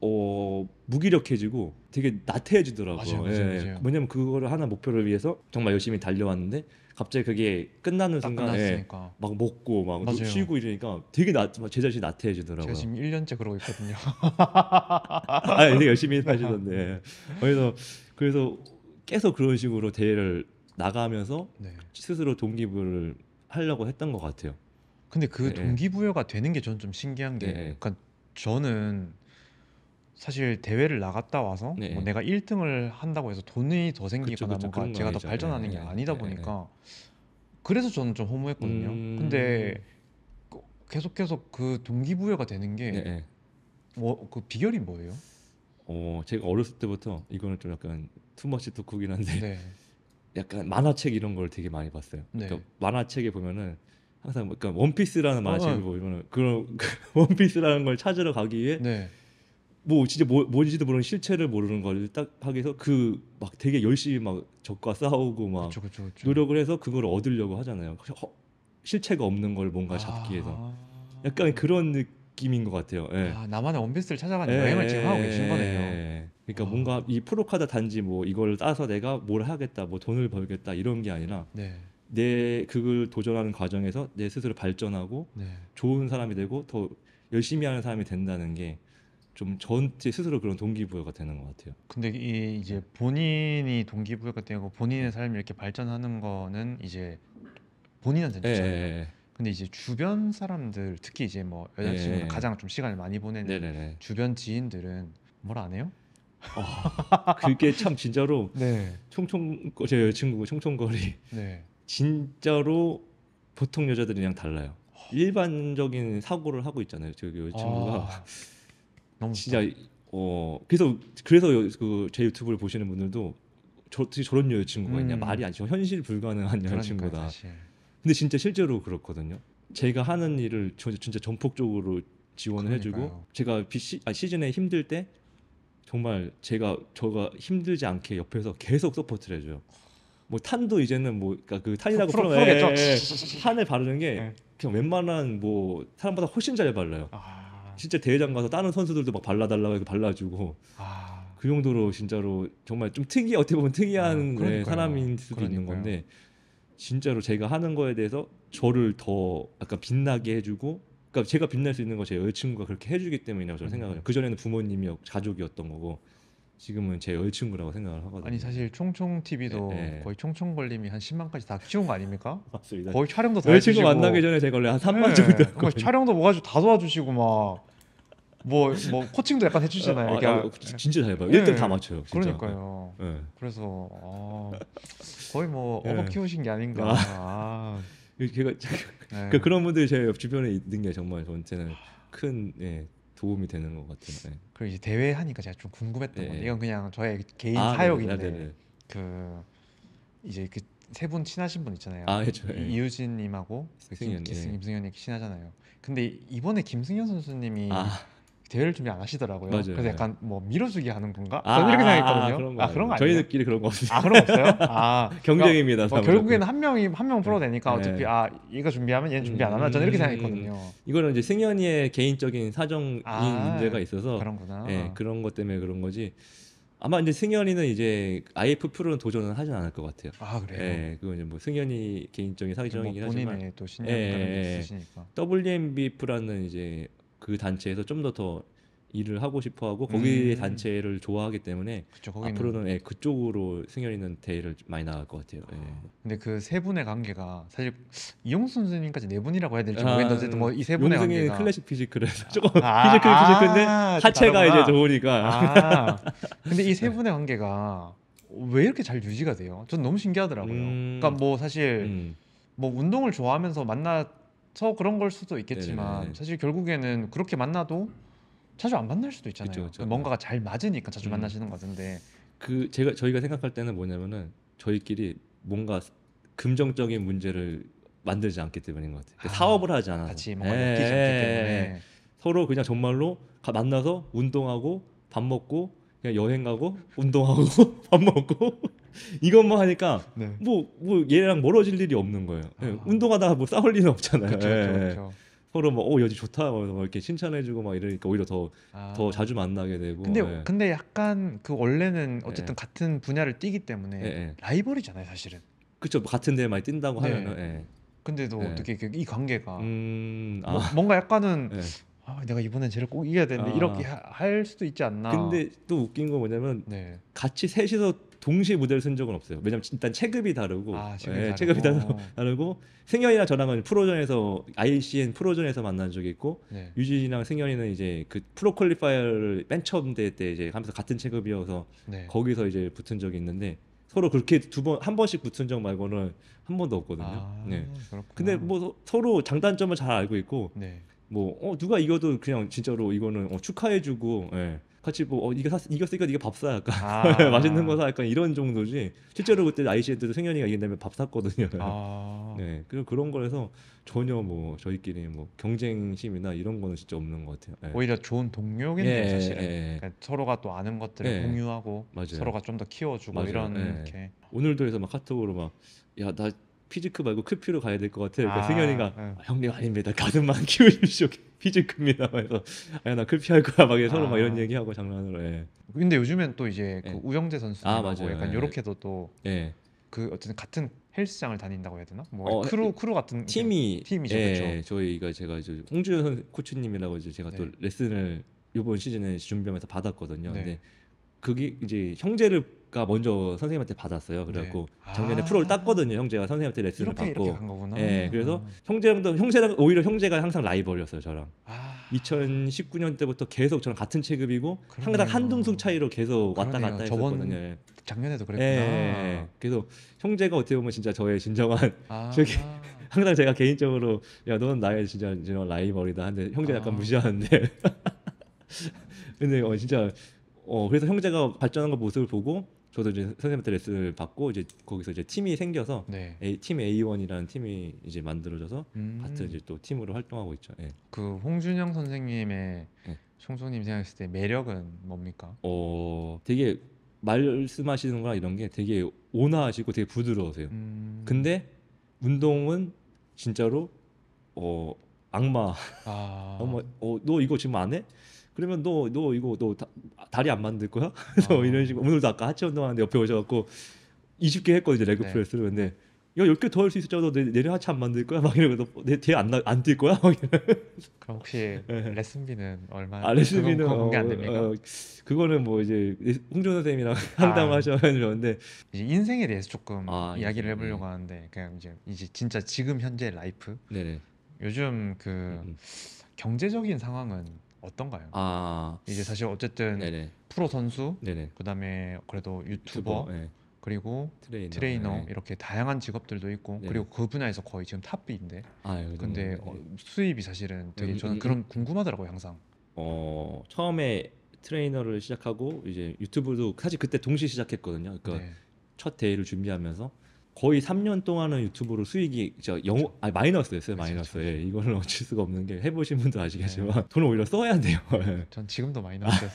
어, 무기력해지고 되게 나태해지더라고요. 맞아요, 맞아요, 예. 예. 맞아요. 왜냐면 그거를 하나 목표를 위해서 정말 열심히 달려왔는데 갑자기 그게 끝나는 순간 에 예, 끝났으니까. 막 먹고 막 맞아요. 쉬고 이러니까 되게 나, 제 자신이 나태해지더라고요. 제가 지금 1년째 그러고 있거든요. (laughs) 아, 되게 열심히 하시던데. 예. 그래서 그래서 계속 그런 식으로 대회를 나가면서 네. 스스로 동기부여를 하려고 했던 것 같아요. 근데 그예 동기부여가 되는 게 저는 좀 신기한 게 예예. 그니까 저는 사실 대회를 나갔다 와서 네. 뭐 내가 1등을 한다고 해서 돈이 더 생기거나 그쵸. 뭔가 제가 더 아니죠. 발전하는 게 예, 예. 아니다 예, 예 보니까 그래서 저는 좀 허무했거든요. 음. 근데 음. 그- 계속해서 그 동기부여가 되는 게 뭐 그 비결이 뭐예요? 어, 제가 어렸을 때부터 이거는 좀 약간 투머치 토크긴 한데 네, 약간 만화책 이런 걸 되게 많이 봤어요. 네, 그러니까 만화책에 보면은 항상 뭐 그러니까 원피스라는 만화책을 어, 어. 보면 그런 (laughs) 원피스라는 걸 찾으러 가기 위해 네. 뭐 진짜 뭐, 뭔지도 모르는 실체를 모르는 걸딱 하기 위해서 그 막 되게 열심히 막 적과 싸우고 막 그쵸, 그쵸, 그쵸. 노력을 해서 그걸 얻으려고 하잖아요. 그 허, 실체가 없는 걸 뭔가 아. 잡기 위해서 약간 그런 느낌인 것 같아요. 예. 아, 나만의 원피스를 찾아가는 예, 여행을 지금 하고 예, 계신 거네요. 예, 그러니까 아. 뭔가 이프로카드 단지 뭐 이걸 따서 내가 뭘 하겠다, 뭐 돈을 벌겠다 이런 게 아니라 네. 내 그걸 도전하는 과정에서 내 스스로 발전하고 네. 좋은 사람이 되고 더 열심히 하는 사람이 된다는 게좀 저한테 스스로 그런 동기부여가 되는 것 같아요. 근데 이 이제 본인이 동기부여가 되고 본인의 네. 삶이 이렇게 발전하는 거는 이제 본인한테 예, 좋잖아요. 예, 예. 근데 이제 주변 사람들 특히 이제 뭐 예, 여자친구가 예, 가장 좀 시간을 많이 보내는 네네네. 네, 네. 주변 지인들은 뭘 안 해요? 어, 그게 참 진짜로 (laughs) 네. 총총 제 여자친구 그 총총거리 네. 진짜로 보통 여자들이랑 달라요. 일반적인 사고를 하고 있잖아요. 저기 이 친구가 아, 너무 진짜 어 그래서 그래서 그 제 유튜브를 보시는 분들도 저떻게 저런 여자친구가 있냐 음. 말이 아니죠 현실 불가능한 여자친구다 근데 진짜 실제로 그렇거든요 제가 하는 일을 저, 진짜 전폭적으로 지원을 그러니까요. 해주고 제가 비시, 아, 시즌에 힘들 때 정말 제가 저가 힘들지 않게 옆에서 계속 서포트를 해줘요 뭐 탄도 이제는 뭐 그러니까 그 탄이라고 풀어, 풀어, 풀어, 탄을 바르는 게 네. 그냥 웬만한 뭐 사람보다 훨씬 잘 발라요. 아... 진짜 대회장 가서 다른 선수들도 막 발라달라고 이렇게 발라주고 아... 그 정도로 진짜로 정말 좀 특이 어떻게 보면 특이한 아, 네, 사람인 수도 그러니까요. 있는 건데 진짜로 제가 하는 거에 대해서 저를 더 약간 빛나게 해주고 그니까 제가 빛날 수 있는 거 제 여자친구가 그렇게 해주기 때문이라고 저는 음. 생각해요. 그 전에는 부모님이 가족이었던 거고 지금은 제 여자친구라고 생각을 하거든요. 아니 사실 총총 TV도 예, 예. 거의 총총 걸림이 한 10만까지 다 키운 거 아닙니까? (laughs) 맞습니다. 거의 촬영도 다 여자친구 해주시고 만나기 전에 제가 원래 한 3만 정도 거의 촬영도 뭐가지고 다 도와주시고 막 뭐뭐 뭐 코칭도 약간 해주잖아요. 이 아, 아, 아, 진짜 잘 봐요. 예, 1등 다 맞춰요. 진짜. 그러니까요. 예. 그래서 아, 거의 뭐 어버 키우신 게 아닌가. 아, 걔가 아. 예. 그 그런 분들이 제 주변에 있는 게 정말 저한테는 큰 예, 도움이 되는 것같은데 네. 그리고 이제 대회 하니까 제가 좀 궁금했던 네. 건데 예. 이건 그냥 저의 개인 아, 네, 사욕인데 네그 아, 네, 이제 그 세 분 친하신 분 있잖아요. 아, 그렇죠. 예. 이유진님하고 김승현, 그 김승 예. 친하잖아요. 근데 이번에 김승현 선수님이 아. 대회를 준비 안 하시더라고요. 맞아요. 그래서 약간 뭐 밀어주기 하는 건가? 아, 저는 이렇게 아, 아, 생각했거든요. 아, 그런 거, 아, 그런 거 저희들끼리 그런 거 없어요. 아 그런 거 없어요? (laughs) 아 그러니까 경쟁입니다. 뭐, 결국에는 한 명이 한명 풀어 되니까 네. 어차피 아 얘가 준비하면 얘는 준비 안 하나 저는 이렇게 음, 생각했거든요. 이거는 이제 승현이의 개인적인 사정인 아, 문제가 있어서 그런구나. 네, 그런 것 때문에 그런 거지. 아마 이제 승현이는 이제 IF 프로는 도전은 하진 않을 것 같아요. 아 그래요? 예, 그건 이제 뭐 승현이 개인적인 뭐 사정이긴 뭐 하지만 본인의 또 신념이 예, 예, 예, 있으시니까. WMBF라는 이제 그 단체에서 좀 더 더 일을 하고 싶어 하고 거기의 음. 단체를 좋아하기 때문에 그쵸, 거기는. 앞으로는 예, 그쪽으로 승현이는 대회를 많이 나갈 것 같아요. 예. 근데 그 세 분의 관계가 사실 이용수 선수님까지 네 분이라고 해야 될지 아, 모르겠는데 어뭐이 세 분의 용승이 클래식 피지컬에서 아, 조금 (laughs) 아, 피지컬 피지컬인데 아, 하체가 이제 좋으니까. 아, 근데 이 세 분의 관계가 왜 이렇게 잘 유지가 돼요? 전 너무 신기하더라고요. 음. 그러니까 뭐 사실 음. 뭐 운동을 좋아하면서 만나 서 그런 걸 수도 있겠지만 네네네. 사실 결국에는 그렇게 만나도 자주 안 만날 수도 있잖아요. 그쵸, 그쵸. 뭔가가 잘 맞으니까 자주 음. 만나시는 것 같은데 그 제가 저희가 생각할 때는 뭐냐면은 저희끼리 뭔가 긍정적인 문제를 만들지 않기 때문인 것 같아요. 아, 사업을 하지 않아요. 같이 뭔가 느끼지 않기 예, 예, 예. 때문에 서로 그냥 정말로 가, 만나서 운동하고 밥 먹고 그냥 여행 가고 운동하고 (laughs) 밥 먹고 이것만 뭐 하니까 네. 뭐, 뭐 얘랑 멀어질 일이 없는 거예요. 예, 아. 운동하다가 뭐 싸울 일은 없잖아요. 그쵸, 그쵸, 예, 예. 그쵸. 서로 막오 뭐, 어, 여지 좋다 막 뭐, 이렇게 칭찬해주고 막 이러니까 오히려 더더 아. 자주 만나게 되고. 근데 예. 근데 약간 그 원래는 어쨌든 예. 같은 분야를 뛰기 때문에 예, 라이벌이잖아요 사실은. 그렇죠 같은 데 많이 뛴다고 네. 하면은. 근데도 어떻게 그 이 관계가 음, 아. 뭐, 뭔가 약간은 아, 내가 이번엔 쟤를 꼭 이겨야 되는데 아. 이렇게 하, 할 수도 있지 않나. 근데 또 웃긴 거 뭐냐면 네. 같이 셋이서 동시에 무대를 쓴 적은 없어요. 왜냐면 일단 체급이 다르고, 아, 체급이, 예, 다르고. 체급이 다르고, (laughs) 다르고 승현이랑 저랑은 프로전에서 ICN 프로전에서 만난 적이 있고 네. 유진이랑 승현이는 이제 그 프로 퀄리파이어를 맨 처음 대때 이제 하면서 같은 체급이어서 네. 거기서 이제 붙은 적이 있는데 서로 그렇게 두 번 한 번씩 붙은 적 말고는 한 번도 없거든요. 아, 네. 그렇구나. 근데 뭐 서로 장단점을 잘 알고 있고 네. 뭐 어, 누가 이거도 그냥 진짜로 이거는 어, 축하해주고 예. 같이 뭐 어, 이거 샀 이거 쓰니까 네가 밥사 약간 아. (laughs) 네, 맛있는 거사 약간 이런 정도지 실제로 그때 아이씨에 때도 생현이가 이긴 다음밥 샀거든요. 아. (laughs) 네그리고 그런 거에서 전혀 뭐 저희끼리 뭐 경쟁심이나 이런 거는 진짜 없는 것 같아요. 네. 오히려 좋은 동료겠네요 예, 사실은 예, 예. 그러니까 서로가 또 아는 것들을 예. 공유하고 맞아요. 서로가 좀 더 키워주고 맞아요. 이런 예. 게 오늘도 해서 막 카톡으로 막 야 나 피지크 말고 크피로 가야 될 것 같아. 그러니까 아, 승현이가 예. 아, 형님 아닙니다. 가슴만 (laughs) 키우십시오. 피지급니다 그래서 아야 나 클피할 거야 막 서로 아. 막 이런 아. 얘기하고 장난으로. 예. 근데 요즘엔 또 이제 그 예. 우영재 선수 아, 맞아 약간 예. 요렇게도 또 예. 그 어쨌든 같은 헬스장을 다닌다고 해야 되나? 뭐 어, 크루 크루 같은 팀이 팀이죠. 예, 그렇죠? 저희가 제가 이제 홍준 코치님이라고 이제 제가 네. 또 레슨을 이번 시즌에 준비하면서 받았거든요. 네. 근데 그게 이제 형제를 가 먼저 선생님한테 받았어요. 네. 그래갖고 네. 작년에 아~ 프로를 땄거든요. 형제가 선생님한테 레슨을 이렇게, 받고. 이렇게 간 거구나. 예, 그래서 아. 형제랑도 형제랑 오히려 형제가 항상 라이벌이었어요. 저랑. 아~ 2019년 때부터 계속 저랑 같은 체급이고 그러네요. 항상 한둥수 차이로 계속 그러네요. 왔다 갔다 했었거든요. 예. 작년에도 그랬구나. 예, 예, 예, 그래서 형제가 어떻게 보면 진짜 저의 진정한 아. (laughs) 저기 항상 제가 개인적으로 야 너는 나의 진짜 진짜 라이벌이다. 한데 형제 약간 아. 무시하는데. (laughs) 근데 어, 진짜 어 그래서 형제가 발전한 걸 모습을 보고 저도 이제 선생님한테 레슨을 받고 이제 거기서 이제 팀이 생겨서 네. A, 팀 A1이라는 팀이 이제 만들어져서 음. 같은 이제 또 팀으로 활동하고 있죠. 예. 그 홍준영 선생님의 네. 예. 총소님 생각했을 때 매력은 뭡니까? 어 되게 말씀하시는 거랑 이런 게 되게 온화하시고 되게 부드러우세요. 음. 근데 운동은 진짜로 어 악마. 아. 어머, 뭐, 어, 너 이거 지금 안 해? 그러면 너 너 이거 너 다, 다리 안 만들 거야? 그래서 (laughs) 아. 이런 식으로 오늘도 아까 하체 운동하는데 옆에 오셔갖고 20개 했거든요 레그 네. 프레스를 근데 이거 10개 더 할 수 있었잖아 너 내, 려 하체 안 만들 거야? 막 이러면서 내뒤안안뛸 거야? 막이 (laughs) 그럼 혹시 네. 레슨비는 얼마? 아 레슨비는 공개 안 어, 됩니까? 어, 어, 그거는 뭐 이제 홍준 호 선생님이랑 아. 상담하셔야 되는데 이제 인생에 대해서 조금 아, 이야기를 해보려고 네. 하는데 그냥 이제 이제 진짜 지금 현재 라이프 네네. 요즘 그 음. 음. 경제적인 상황은 어떤가요? 아 이제 사실 어쨌든 네네. 프로 선수, 네네. 그다음에 그래도 유튜버, 유튜버 예. 그리고 트레이너, 네. 이렇게 다양한 직업들도 있고 네. 그리고 그 분야에서 거의 지금 탑인데 아, 네, 그렇죠. 근데 어, 네. 수입이 사실은 되게 저는 음, 그런 궁금하더라고요 항상. 어 처음에 트레이너를 시작하고 이제 유튜브도 사실 그때 동시에 시작했거든요. 그러니까 네. 첫 대회를 준비하면서 거의 3년 동안은 유튜브로 수익이 저 영어 그렇죠. 아, 마이너스였어요 그렇죠, 그렇죠, 마이너스. 예, 이거는 (laughs) 어쩔 수가 없는 게 해보신 분도 아시겠지만 네. 돈을 오히려 써야 돼요. (laughs) 예. 전 지금도 마이너스였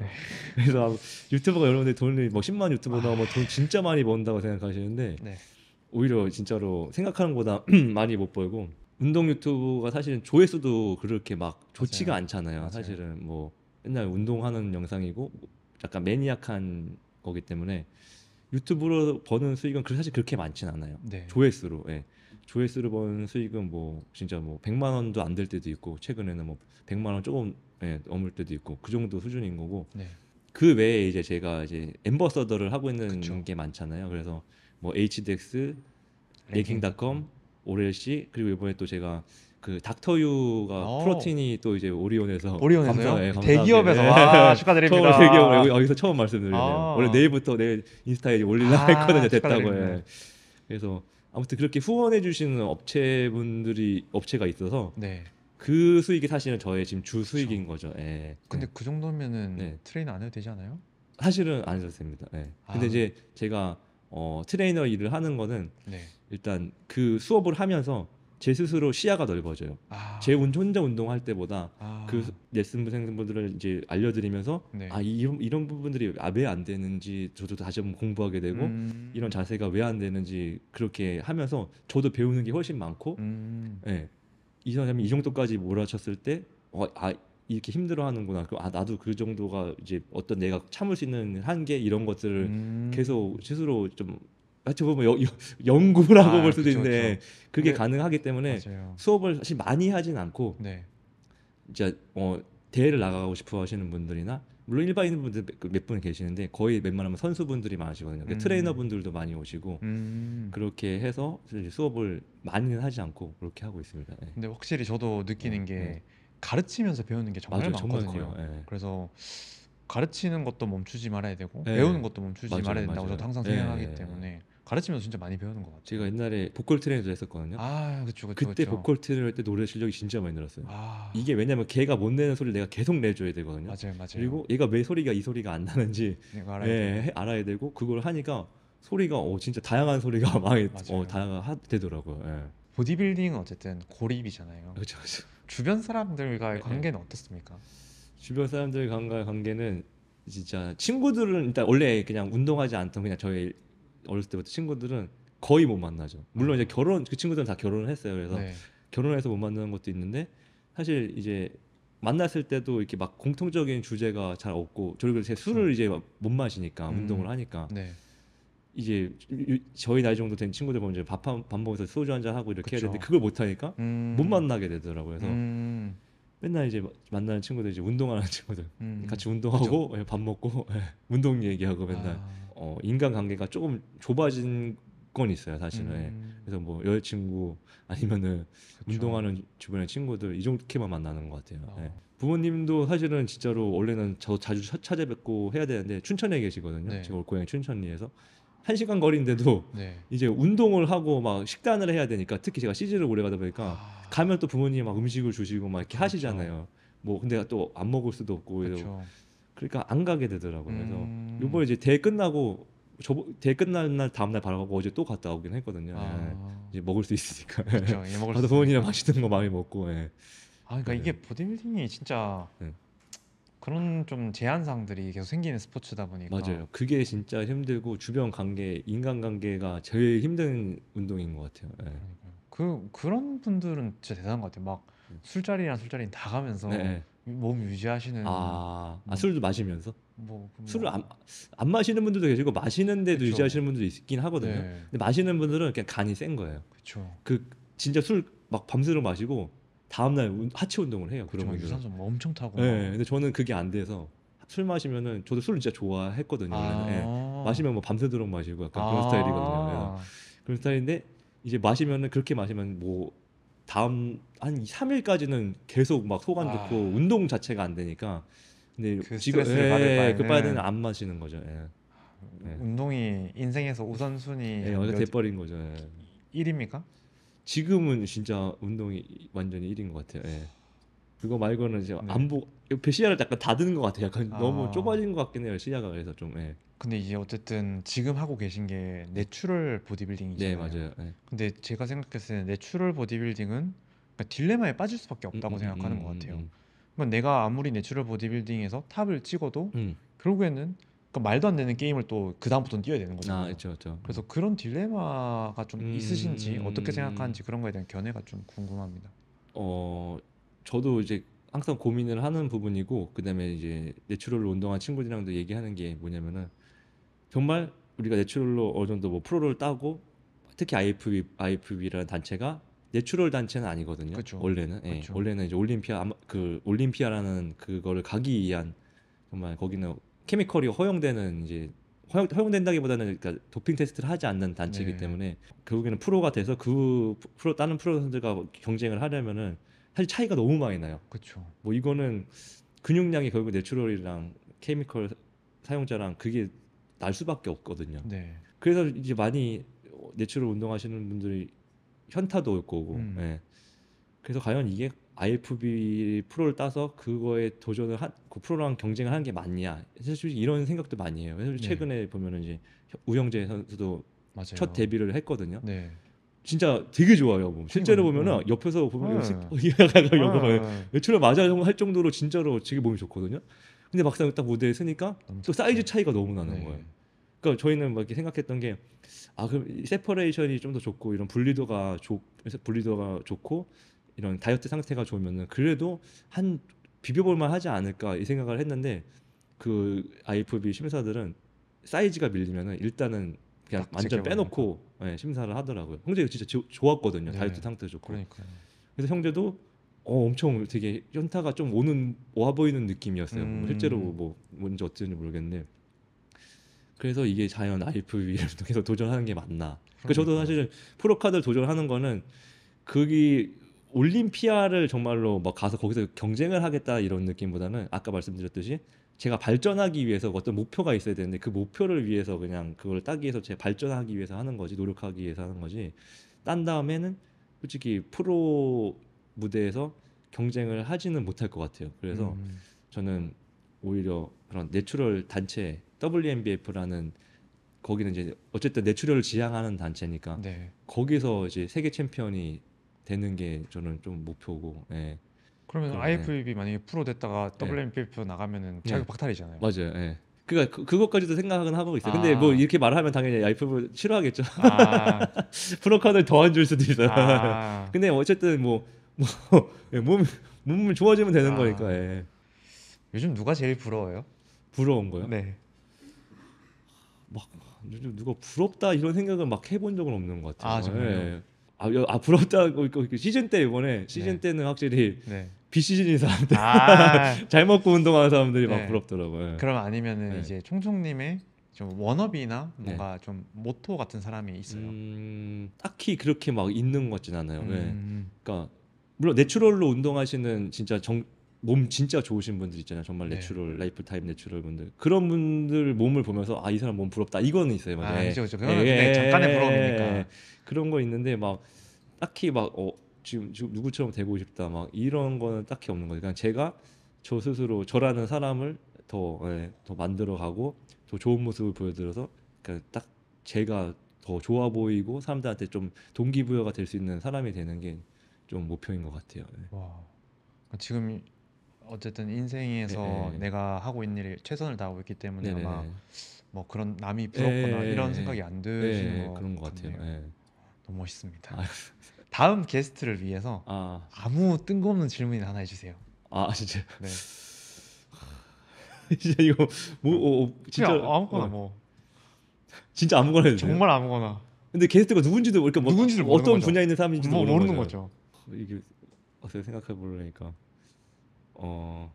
네. (laughs) 그래서 유튜버가 여러분들 돈을 뭐 10만 유튜버 다오면돈 아. 뭐 진짜 많이 번다고 생각하시는데 네. 오히려 진짜로 생각하는 거보다 (clears throat) 많이 못 벌고 운동 유튜브가 사실은 조회수도 그렇게 막 좋지가 맞아요. 않잖아요. 맞아요. 사실은 뭐 맨날 운동하는 영상이고 약간 매니악한 거기 때문에 유튜브로 버는 수익은 그 사실 그렇게 많진 않아요. 네. 조회수로. 예. 조회수로 버는 수익은 뭐 진짜 뭐 100만 원도 안 될 때도 있고 최근에는 뭐 100만 원 조금 예, 넘을 때도 있고 그 정도 수준인 거고. 네. 그 외에 이제 제가 이제 엠버서더를 하고 있는 그쵸. 게 많잖아요. 그래서 뭐 HDX, 레킹닷컴 오렐시 그리고 이번에 또 제가 그 닥터유가 오. 어. 프로틴이 또 이제 오리온에서 오리온에서 감사, 예, 대기업에서 와, 네. 아, 축하드립니다. (laughs) 대기업 여기- 서 처음 말씀드리네요. 아. 원래 내일부터 내 인스타에 올리려 아, 했거든요. 됐다고 예. 그래서 아무튼 그렇게 후원해 주시는 업체분들이 업체가 있어서 네. 그 수익이 사실은 저의 지금 주 수익인 거죠. 예. 근데 네. 그 정도면은 네. 트레이안 해도 되지 않아요? 사실은 안 해도 됩니다. 예. 근데 아. 이제 제가 어, 트레이너 일을 하는 거는 네. 일단 그 수업을 하면서 제 스스로 시야가 넓어져요. 아. 제 운, 혼자 운동할 때보다 아. 그레슨부생분들을 이제 알려드리면서 네. 아 이, 이런 부분들이 아, 왜안 되는지 저도 다시 한번 공부하게 되고 음. 이런 자세가 왜 안 되는지 그렇게 하면서 저도 배우는 게 훨씬 많고 음. 예. 이 사람이 이 정도까지 몰아쳤을 때 어, 아 이렇게 힘들어하는구나. 아 나도 그 정도가 이제 어떤 내가 참을 수 있는 한계 이런 것들을 음. 계속 스스로 좀 어찌 보면 여, 연구라고 아, 볼 수도 있는데 그쵸. 그게 가능하기 때문에 맞아요. 수업을 사실 많이 하진 않고 네. 이제 어, 대회를 나가고 싶어 하시는 분들이나 물론 일반인 분들 몇 분 계시는데 거의 웬만하면 선수분들이 많으시거든요. 그 음. 트레이너분들도 많이 오시고 음. 그렇게 해서 수업을 많이는 하지 않고 그렇게 하고 있습니다. 네. 근데 확실히 저도 느끼는 어, 네. 게 가르치면서 배우는 게 정말 맞아요. 많거든요. 네. 그래서 가르치는 것도 멈추지 말아야 되고 예. 배우는 것도 멈추지 맞아요. 말아야 된다고 맞아요. 저도 항상 생각하기 때문에 가르치면서 진짜 많이 배우는 것 같아요. 제가 옛날에 보컬 트레이너도 했었거든요. 아, 그쵸, 그 그때 그쵸. 보컬 트레이너 할때 노래 실력이 진짜 많이 늘었어요. 아, 이게 왜냐면 걔가 못 내는 소리를 내가 계속 내줘야 되거든요. 맞아요, 맞아요. 그리고 얘가 왜 소리가 이 소리가 안 나는지 네, 뭐 알아야 예, 알아야 되고 그걸 하니까 소리가 어, 진짜 다양한 소리가 막맞 (laughs) 어, 다양하되더라고요. 예. 보디빌딩은 어쨌든 고립이잖아요. 그렇죠, 주변 사람들과의 네. 관계는 어떻습니까? 주변 사람들과의 관계는 진짜 친구들은 일단 원래 그냥 운동하지 않던 그냥 저희 어렸을 때부터 친구들은 거의 못 만나죠. 물론 이제 음. 결혼 그 친구들은 다 결혼을 했어요. 그래서 네. 결혼해서 못 만나는 것도 있는데 사실 이제 만났을 때도 이렇게 막 공통적인 주제가 잘 없고 저희가 제 술을 음. 이제 못 마시니까 음. 운동을 하니까 네. 이제 저희 나이 정도 된 친구들 보면 이제 밥밥 먹으서 소주 한 잔 하고 이렇게 그쵸. 해야 되는데 그걸 못 하니까 음. 못 만나게 되더라고요. 그래서 음. 맨날 이제 만나는 친구들 이제 운동하는 (laughs) 친구들 음. 같이 운동하고 그쵸. 예, 밥 먹고 예, 운동 얘기하고 맨날 아. 어, 인간관계가 조금 좁아진 건 있어요 사실은 예. 음. 그래서 뭐 여자친구 아니면은 그쵸. 운동하는 주변의 친구들 이렇게만 만나는 것 같아요 어. 네. 부모님도 사실은 진짜로 원래는 저 자주 찾아뵙고 해야 되는데 춘천에 계시거든요 네. 제가 올 고향이 춘천리에서 한 시간 거리인데도 (laughs) 네. 이제 운동을 하고 막 식단을 해야 되니까 특히 제가 시즌을 오래 가다 보니까 아. 가면 또 부모님이 막 음식을 주시고 막 이렇게 그렇 하시잖아요 뭐 근데 또 안 먹을 수도 없고 그래서 그렇죠. 그러니까 안 가게 되더라고요. 그래서 음. 요번에 이제 대회 끝나고 저 대회 끝날 날 다음 날 바로 가고 어제 또 갔다 오긴 했거든요. 아. 예. 이제 먹을 수 있으니까. 그렇죠. 예, 먹을 (laughs) 수 부모님이랑 맛있는 거 많이 먹고. 예. 아, 그러니까 네. 이게 보디빌딩이 진짜 네. 그런 좀 제한상들이 계속 생기는 스포츠다 보니까 맞아요. 그게 진짜 힘들고 주변 관계, 인간 관계가 제일 힘든 운동인 것 같아요. 예. 그 그런 분들은 진짜 대단한 것 같아요. 막 음. 술자리랑 술자리 다 가면서 네, 네. 몸 유지하시는 아, 아 술도 마시면서 뭐 술을 안, 안 마시는 분들도 계시고 마시는데도 그쵸. 유지하시는 분들도 있긴 하거든요. 네, 근데 마시는 분들은 그냥 간이 센 거예요. 그렇그 진짜 술 막밤새도록 마시고 다음 날 하체 운동을 해요. 그런 그렇죠. 분들은. 유산소 뭐 엄청 타고. 네, 근데 저는 그게 안 돼서 술 마시면은 저도 술을 진짜 좋아했거든요. 원래 아. 예. 마시면 뭐 밤새도록 마시고 약간 그런 아. 스타일이거든요. 그런 스타일인데 이제 마시면은 그렇게 마시면 뭐 다음 한 3일까지는 계속 막 소관 아. 좋고 운동 자체가 안 되니까 근데 그 지금 스트레스를 예, 받을 그 바에는- 안 마시는 거죠. 예. 아, 예. 운동이 인생에서 우선순위 예, 어제 돼버린 거죠. 예. 1입니까? 지금은 진짜 운동이 완전히 일인 것 같아요. 예. 그거 말고는 이제 네. 안보 옆에 시야를 약간 다드는 것 같아요. 약간 아. 너무 좁아진 것 같긴 해요. 시야가 그래서 좀 예. 근데 이제 어쨌든 지금 하고 계신 게 내추럴 네, 보디빌딩이잖아요. 맞아요. 네. 근데 제가 생각했을 때 내추럴 보디빌딩은 그러니까 딜레마에 빠질 수밖에 없다고 음, 음, 생각하는 것 음, 같아요. 음, 음, 그러니까 내가 아무리 내추럴 보디빌딩에서 탑을 찍어도 음. 음. 결국에는 그러니까 말도 안 되는 게임을 또 그다음부터는 뛰어야 되는 거잖아 아, 그렇죠, 그렇죠. 그래서 그런 딜레마가 좀 음, 있으신지 어떻게 생각하는지 그런 거에 대한 견해가 좀 궁금합니다. 어, 저도 이제 항상 고민을 하는 부분이고, 그다음에 이제 내추럴 운동한 친구들이랑도 얘기하는 게 뭐냐면은 정말 우리가 내추럴로 어느 정도 뭐 프로를 따고 특히 IFB IFB라는 단체가 내추럴 단체는 아니거든요. 그쵸. 원래는 예. 그쵸. 원래는 이제 올림피아 그 올림피아라는 그거를 가기 위한 정말 거기는 케미컬이 허용되는 이제 허용, 허용된다기보다는 그러니까 도핑 테스트를 하지 않는 단체이기 네. 때문에 결국에는 프로가 돼서 그 프로 다른 프로 선수들과 경쟁을 하려면은 사실 차이가 너무 많이 나요. 그렇죠. 뭐 이거는 근육량이 결국 내추럴이랑 케미컬 사용자랑 그게 날 수밖에 없거든요. 네. 그래서 이제 많이 내추럴 운동하시는 분들이 현타도 올 거고. 음. 예. 그래서 과연 이게 IFB 프로를 따서 그거에 도전을 한, 그 프로랑 경쟁을 하는 게 맞냐? 사실 이런 생각도 많이 해요. 그래서 네. 최근에 보면은 이제 우영재 선수도 맞아요. 첫 데뷔를 했거든요. 네. 진짜 되게 좋아요. 뭐. 실제로 보면은 네. 옆에서 보면 이가가 이런 거 내추럴 맞아 할 정도로 진짜로 되게 몸이 좋거든요. 근데 막상 딱 무대에 서니까 또 사이즈 네. 차이가 너무 나는 네. 거예요. 그러니까 저희는 막 이렇게 생각했던 게 아 그럼 세퍼레이션이 좀 더 좋고 이런 분리도가 좋 분리도가 좋고 이런 다이어트 상태가 좋으면은 그래도 한 비벼볼만 하지 않을까 이 생각을 했는데 그 IFB 심사들은 사이즈가 밀리면은 일단은 그냥 완전 빼놓고 네, 심사를 하더라고요. 형제 진짜 지, 좋았거든요. 네. 다이어트 상태 좋고. 그러니까요. 그래서 형제도 어 엄청 되게 현타가 좀 오는 와 보이는 느낌이었어요. 음. 실제로 뭐 뭔지 어쩐지 모르겠는데 그래서 이게 자연 알프 위를 통해서 (laughs) 도전하는 게 맞나? 그 저도 그러니까. 사실은 프로 카드 를 도전하는 거는 그게 올림피아를 정말로 막 가서 거기서 경쟁을 하겠다 이런 느낌보다는 아까 말씀드렸듯이 제가 발전하기 위해서 어떤 목표가 있어야 되는데 그 목표를 위해서 그냥 그걸 따기 위해서 제 발전하기 위해서 하는 거지 노력하기 위해서 하는 거지 딴 다음에는 솔직히 프로 무대에서 경쟁을 하지는 못할 것 같아요. 그래서 음. 저는 오히려 그런 내추럴 단체 w m b f 라는 거기는 이제 어쨌든 내추럴을 지향하는 단체니까 네. 거기서 이제 세계 챔피언이 되는 게 저는 좀 목표고. 예. 그러면 IFBB 예. 만약에 프로 됐다가 예. w m b f 예. 나가면은 자격 박탈이잖아요. 맞아요. 예. 그러니까 그, 그것까지도 생각은 하고 있어요. 아. 근데 뭐 이렇게 말하면 당연히 IFB 싫어하겠죠. 아. (laughs) 프로카드를 더 안 줄 수도 있어요. 아. (laughs) 근데 어쨌든 뭐 몸몸 뭐, (laughs) 예, 좋아지면 되는 아. 거니까. 예. 요즘 누가 제일 부러워요? 부러운 거요? 네. 막 요즘 누가 부럽다 이런 생각을 막 해본 적은 없는 것 같아요. 아 정말요? 예. 아, 아 부럽다고 그 시즌 때 이번에 네. 시즌 네. 때는 확실히 네. 비시즌인 사람들 아잘 (laughs) 먹고 운동하는 사람들이 네. 막 부럽더라고요. 예. 그럼 아니면은 네. 이제 총총님의 좀 워너비나 뭔가 네. 좀 모토 같은 사람이 있어요. 음, 딱히 그렇게 막 있는 것 같진 않아요. 예. 음. 그러니까 물론 내추럴로 운동하시는 진짜 정, 몸 진짜 좋으신 분들 있잖아요. 정말 네. 내추럴 네. 라이프 타입 내추럴 분들 그런 분들 몸을 보면서 아 이 사람 몸 부럽다 이거는 있어요. 맞아요. 아, 죠 그죠. 그건 예, 잠깐의 부러움이니까 그런 거 있는데 막 딱히 막 어, 지금 지금 누구처럼 되고 싶다 막 이런 거는 딱히 없는 거예요. 그냥 제가 저 스스로 저라는 사람을 더더 예, 만들어가고 더 좋은 모습을 보여드려서 그러니까 딱 제가 더 좋아 보이고 사람들한테 좀 동기부여가 될 수 있는 사람이 되는 게좀 목표인 것 같아요. 네. 와, 그러니까 지금 어쨌든 인생에서 네네. 네. 내가 하고 있는 일에 최선을 다하고 있기 때문에 네네. 네, 아마 네. 뭐 그런 남이 부럽거나 네 이런 생각이 안 드시는 거 그런 것 같네요. 같아요. 너무 멋있습니다. 아, (laughs) 다음 게스트를 위해서 아. 무 뜬금없는 질문이 하나 해주세요. 아 진짜. 네. (laughs) 진짜 이거 뭐 어, 어 진짜 아무거나 어. 뭐. 진짜 아무거나 해도 정말 아무거나. 근데 게스트가 누군지도 그러니까 뭐 누군지를 어떤 거죠. 분야에 있는 사람인지도 뭐 모르는, 모르는 거죠. 이게 어떻게 생각해 보려니까 어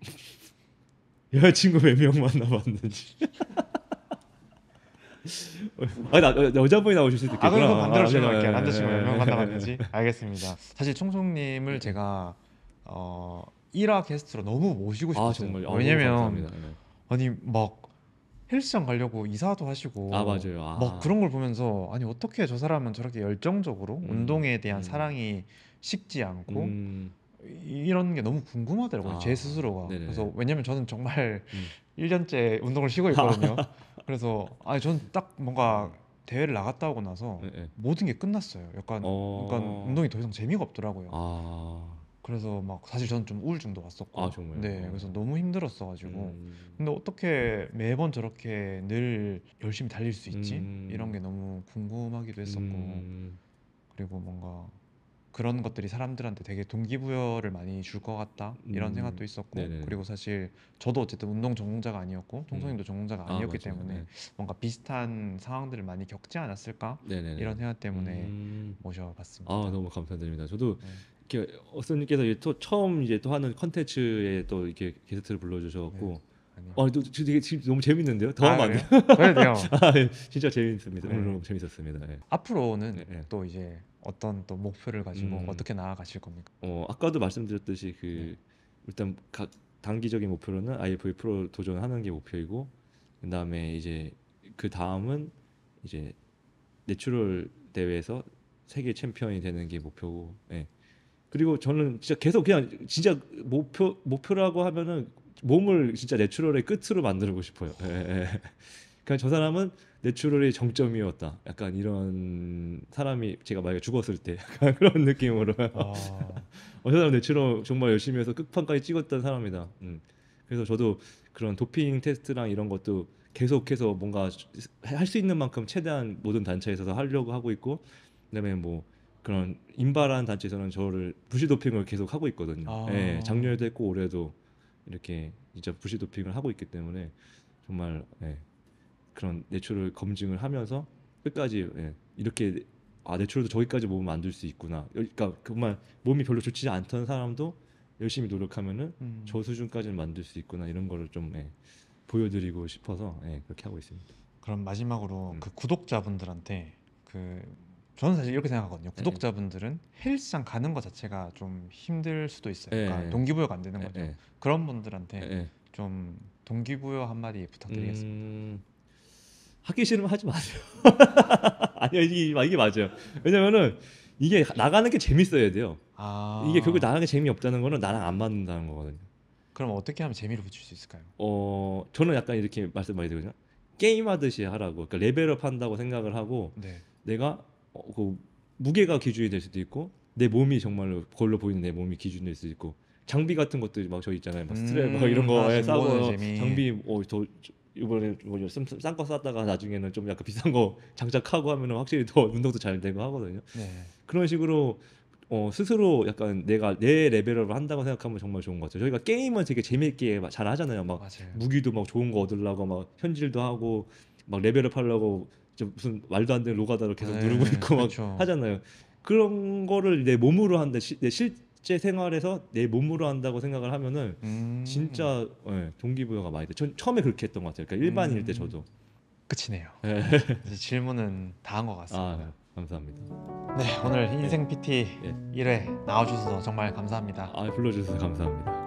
(laughs) 여자친구 몇 명 만나봤는지 아나 여자분이 나오실 수도 있겠구나. 아 그럼 반대로 질문할게요. 아, 네, 네, 남자친구 네. 몇명 만나봤는지. (laughs) 알겠습니다. 사실 총송님을 제가 어 1화 게스트로 너무 모시고 아, 싶었어요. 아, 정말. 왜냐면 아, 아니 막 헬스장 가려고 이사도 하시고 아 맞아요. 아. 막 그런 걸 보면서 아니 어떻게 저 사람은 저렇게 열정적으로 음. 운동에 대한 음. 사랑이 식지 않고 음. 이런 게 너무 궁금하더라고요. 아. 제 스스로가. 네네. 그래서 왜냐면 저는 정말 음. 일 1년째 운동을 쉬고 있거든요. (laughs) 그래서 아니 저는 딱 뭔가 대회를 나갔다 오고 나서 네네. 예, 예. 모든 게 끝났어요. 약간 어. 그러 운동이 더 이상 재미가 없더라고요. 아. 그래서 막 사실 저는 좀 우울증도 왔었고 아 정말. 네 어. 그래서 너무 힘들었어가지고 음. 근데 어떻게 매번 저렇게 늘 열심히 달릴 수 있지 음. 이런 게 너무 궁금하기도 했었고 음. 그리고 뭔가 그런 것들이 사람들한테 되게 동기부여를 많이 줄 것 같다 이런 음. 생각도 있었고 네네. 그리고 사실 저도 어쨌든 운동 전공자가 아니었고 동성님도 음. 전공자가 아, 아니었기 아, 때문에 네. 뭔가 비슷한 상황들을 많이 겪지 않았을까 네네네. 이런 생각 때문에 음. 모셔봤습니다. 아 너무 감사드립니다. 저도 네. 이렇게 어선님께서 또 처음 이제 또 하는 컨텐츠에 또 이렇게 게스트를 불러주셔갖고 네. 아, 또 되게 지금 너무 재밌는데요? 더 하면 아, 안 돼요? 그래요 (laughs) 아, 예. 진짜 재밌습니다. 오늘 네. 재밌었습니다. 예. 앞으로는 네. 또 이제 어떤 또 목표를 가지고 음. 어떻게 나아가실 겁니까? 어 아까도 말씀드렸듯이 그 네. 일단 각 단기적인 목표로는 IFA 프로 도전하는 게 목표이고 그다음에 이제 그 다음은 이제 내추럴 대회에서 세계 챔피언이 되는 게 목표고 예. 그리고 저는 진짜 계속 그냥 진짜 목표 목표라고 하면은 몸을 진짜 내추럴의 끝으로 만들고 싶어요. 예, 예. 예. 그냥저 그러니까 사람은 내추럴의 정점이었다. 약간 이런 사람이 제가 만약에 죽었을 때 약간 (laughs) 그런 느낌으로 아. (laughs) 어, 저 사람 내추럴 정말 열심히 해서 끝판까지 찍었던 사람이다. 음. 그래서 저도 그런 도핑 테스트랑 이런 것도 계속해서 뭔가 할 수 있는 만큼 최대한 모든 단체에서 하려고 하고 있고 그다음에 뭐 그런 인바라는 단체에서는 저를 부시 도핑을 계속 하고 있거든요. 아. 예, 작년에도 했고 올해도 이렇게 진짜 부시 도핑을 하고 있기 때문에 정말 예, 그런 내추럴 검증을 하면서 끝까지 예, 이렇게 아 내추럴도 저기까지 몸을 만들 수 있구나. 그러니까 정말 몸이 별로 좋지 않던 사람도 열심히 노력하면은 음. 저 수준까지는 만들 수 있구나 이런 거를 좀 예, 보여드리고 싶어서 예, 그렇게 하고 있습니다. 그럼 마지막으로 음. 그 구독자분들한테 그 저는 사실 이렇게 생각하거든요. 네. 구독자분들은 헬스장 가는 것 자체가 좀 힘들 수도 있어요. 예, 그러니까 예. 동기부여가 안 되는 예, 거죠. 그런 분들한테 좀 동기부여 한마디 부탁드리겠습니다. 음... 하기 싫으면 하지 마세요. (laughs) 아니요 이게, 이게 맞아요. 왜냐면은 이게 나가는 게 재밌어야 돼요. 아... 이게 결국 나가는 게 재미없다는 거는 나랑 안 맞는다는 거거든요. 그럼 어떻게 하면 재미를 붙일 수 있을까요? 어 저는 약간 이렇게 말씀 많이 드리거든요. 게임 하듯이 하라고. 그러니까 레벨업 한다고 생각을 하고 네. 내가 어, 그 무게가 기준이 될 수도 있고 내 몸이 정말로 걸로 보이는 내 몸이 기준이 될 수도 있고 장비 같은 것도 막저 있잖아요 막 스트랩 음, 막 이런 음, 거에 아, 예, 싸고 뭐, 장비 어더 뭐 이번에 뭐싼거 쌌다가 나중에는 좀 약간 비싼 거 (laughs) 장착하고 하면은 확실히 더 운동도 잘 되고 하거든요. 네. 그런 식으로 어, 스스로 약간 내가 내 레벨업을 한다고 생각하면 정말 좋은 것 같아요. 저희가 게임은 되게 재미있게 잘 하잖아요. 막 맞아요. 무기도 막 좋은 거 얻으려고 막 현질도 하고 막 레벨업 하려고 무슨 말도 안 되는 로가다로 계속 네, 누르고 있고 막 그렇죠. 하잖아요. 그런 거를 내 몸으로 한다. 시, 내 실제 생활에서 내 몸으로 한다고 생각을 하면은 음. 진짜 네, 동기부여가 많이 돼. 전 처음에 그렇게 했던 것 같아요. 그러니까 일반인일 음. 때 저도. 끝이네요. 네. (laughs) 질문은 다한것 같습니다. 아, 네. 감사합니다. 네, 오늘 예. 인생 PT 예. 1회 나와주셔서 정말 감사합니다. 아, 불러주셔서 감사합니다.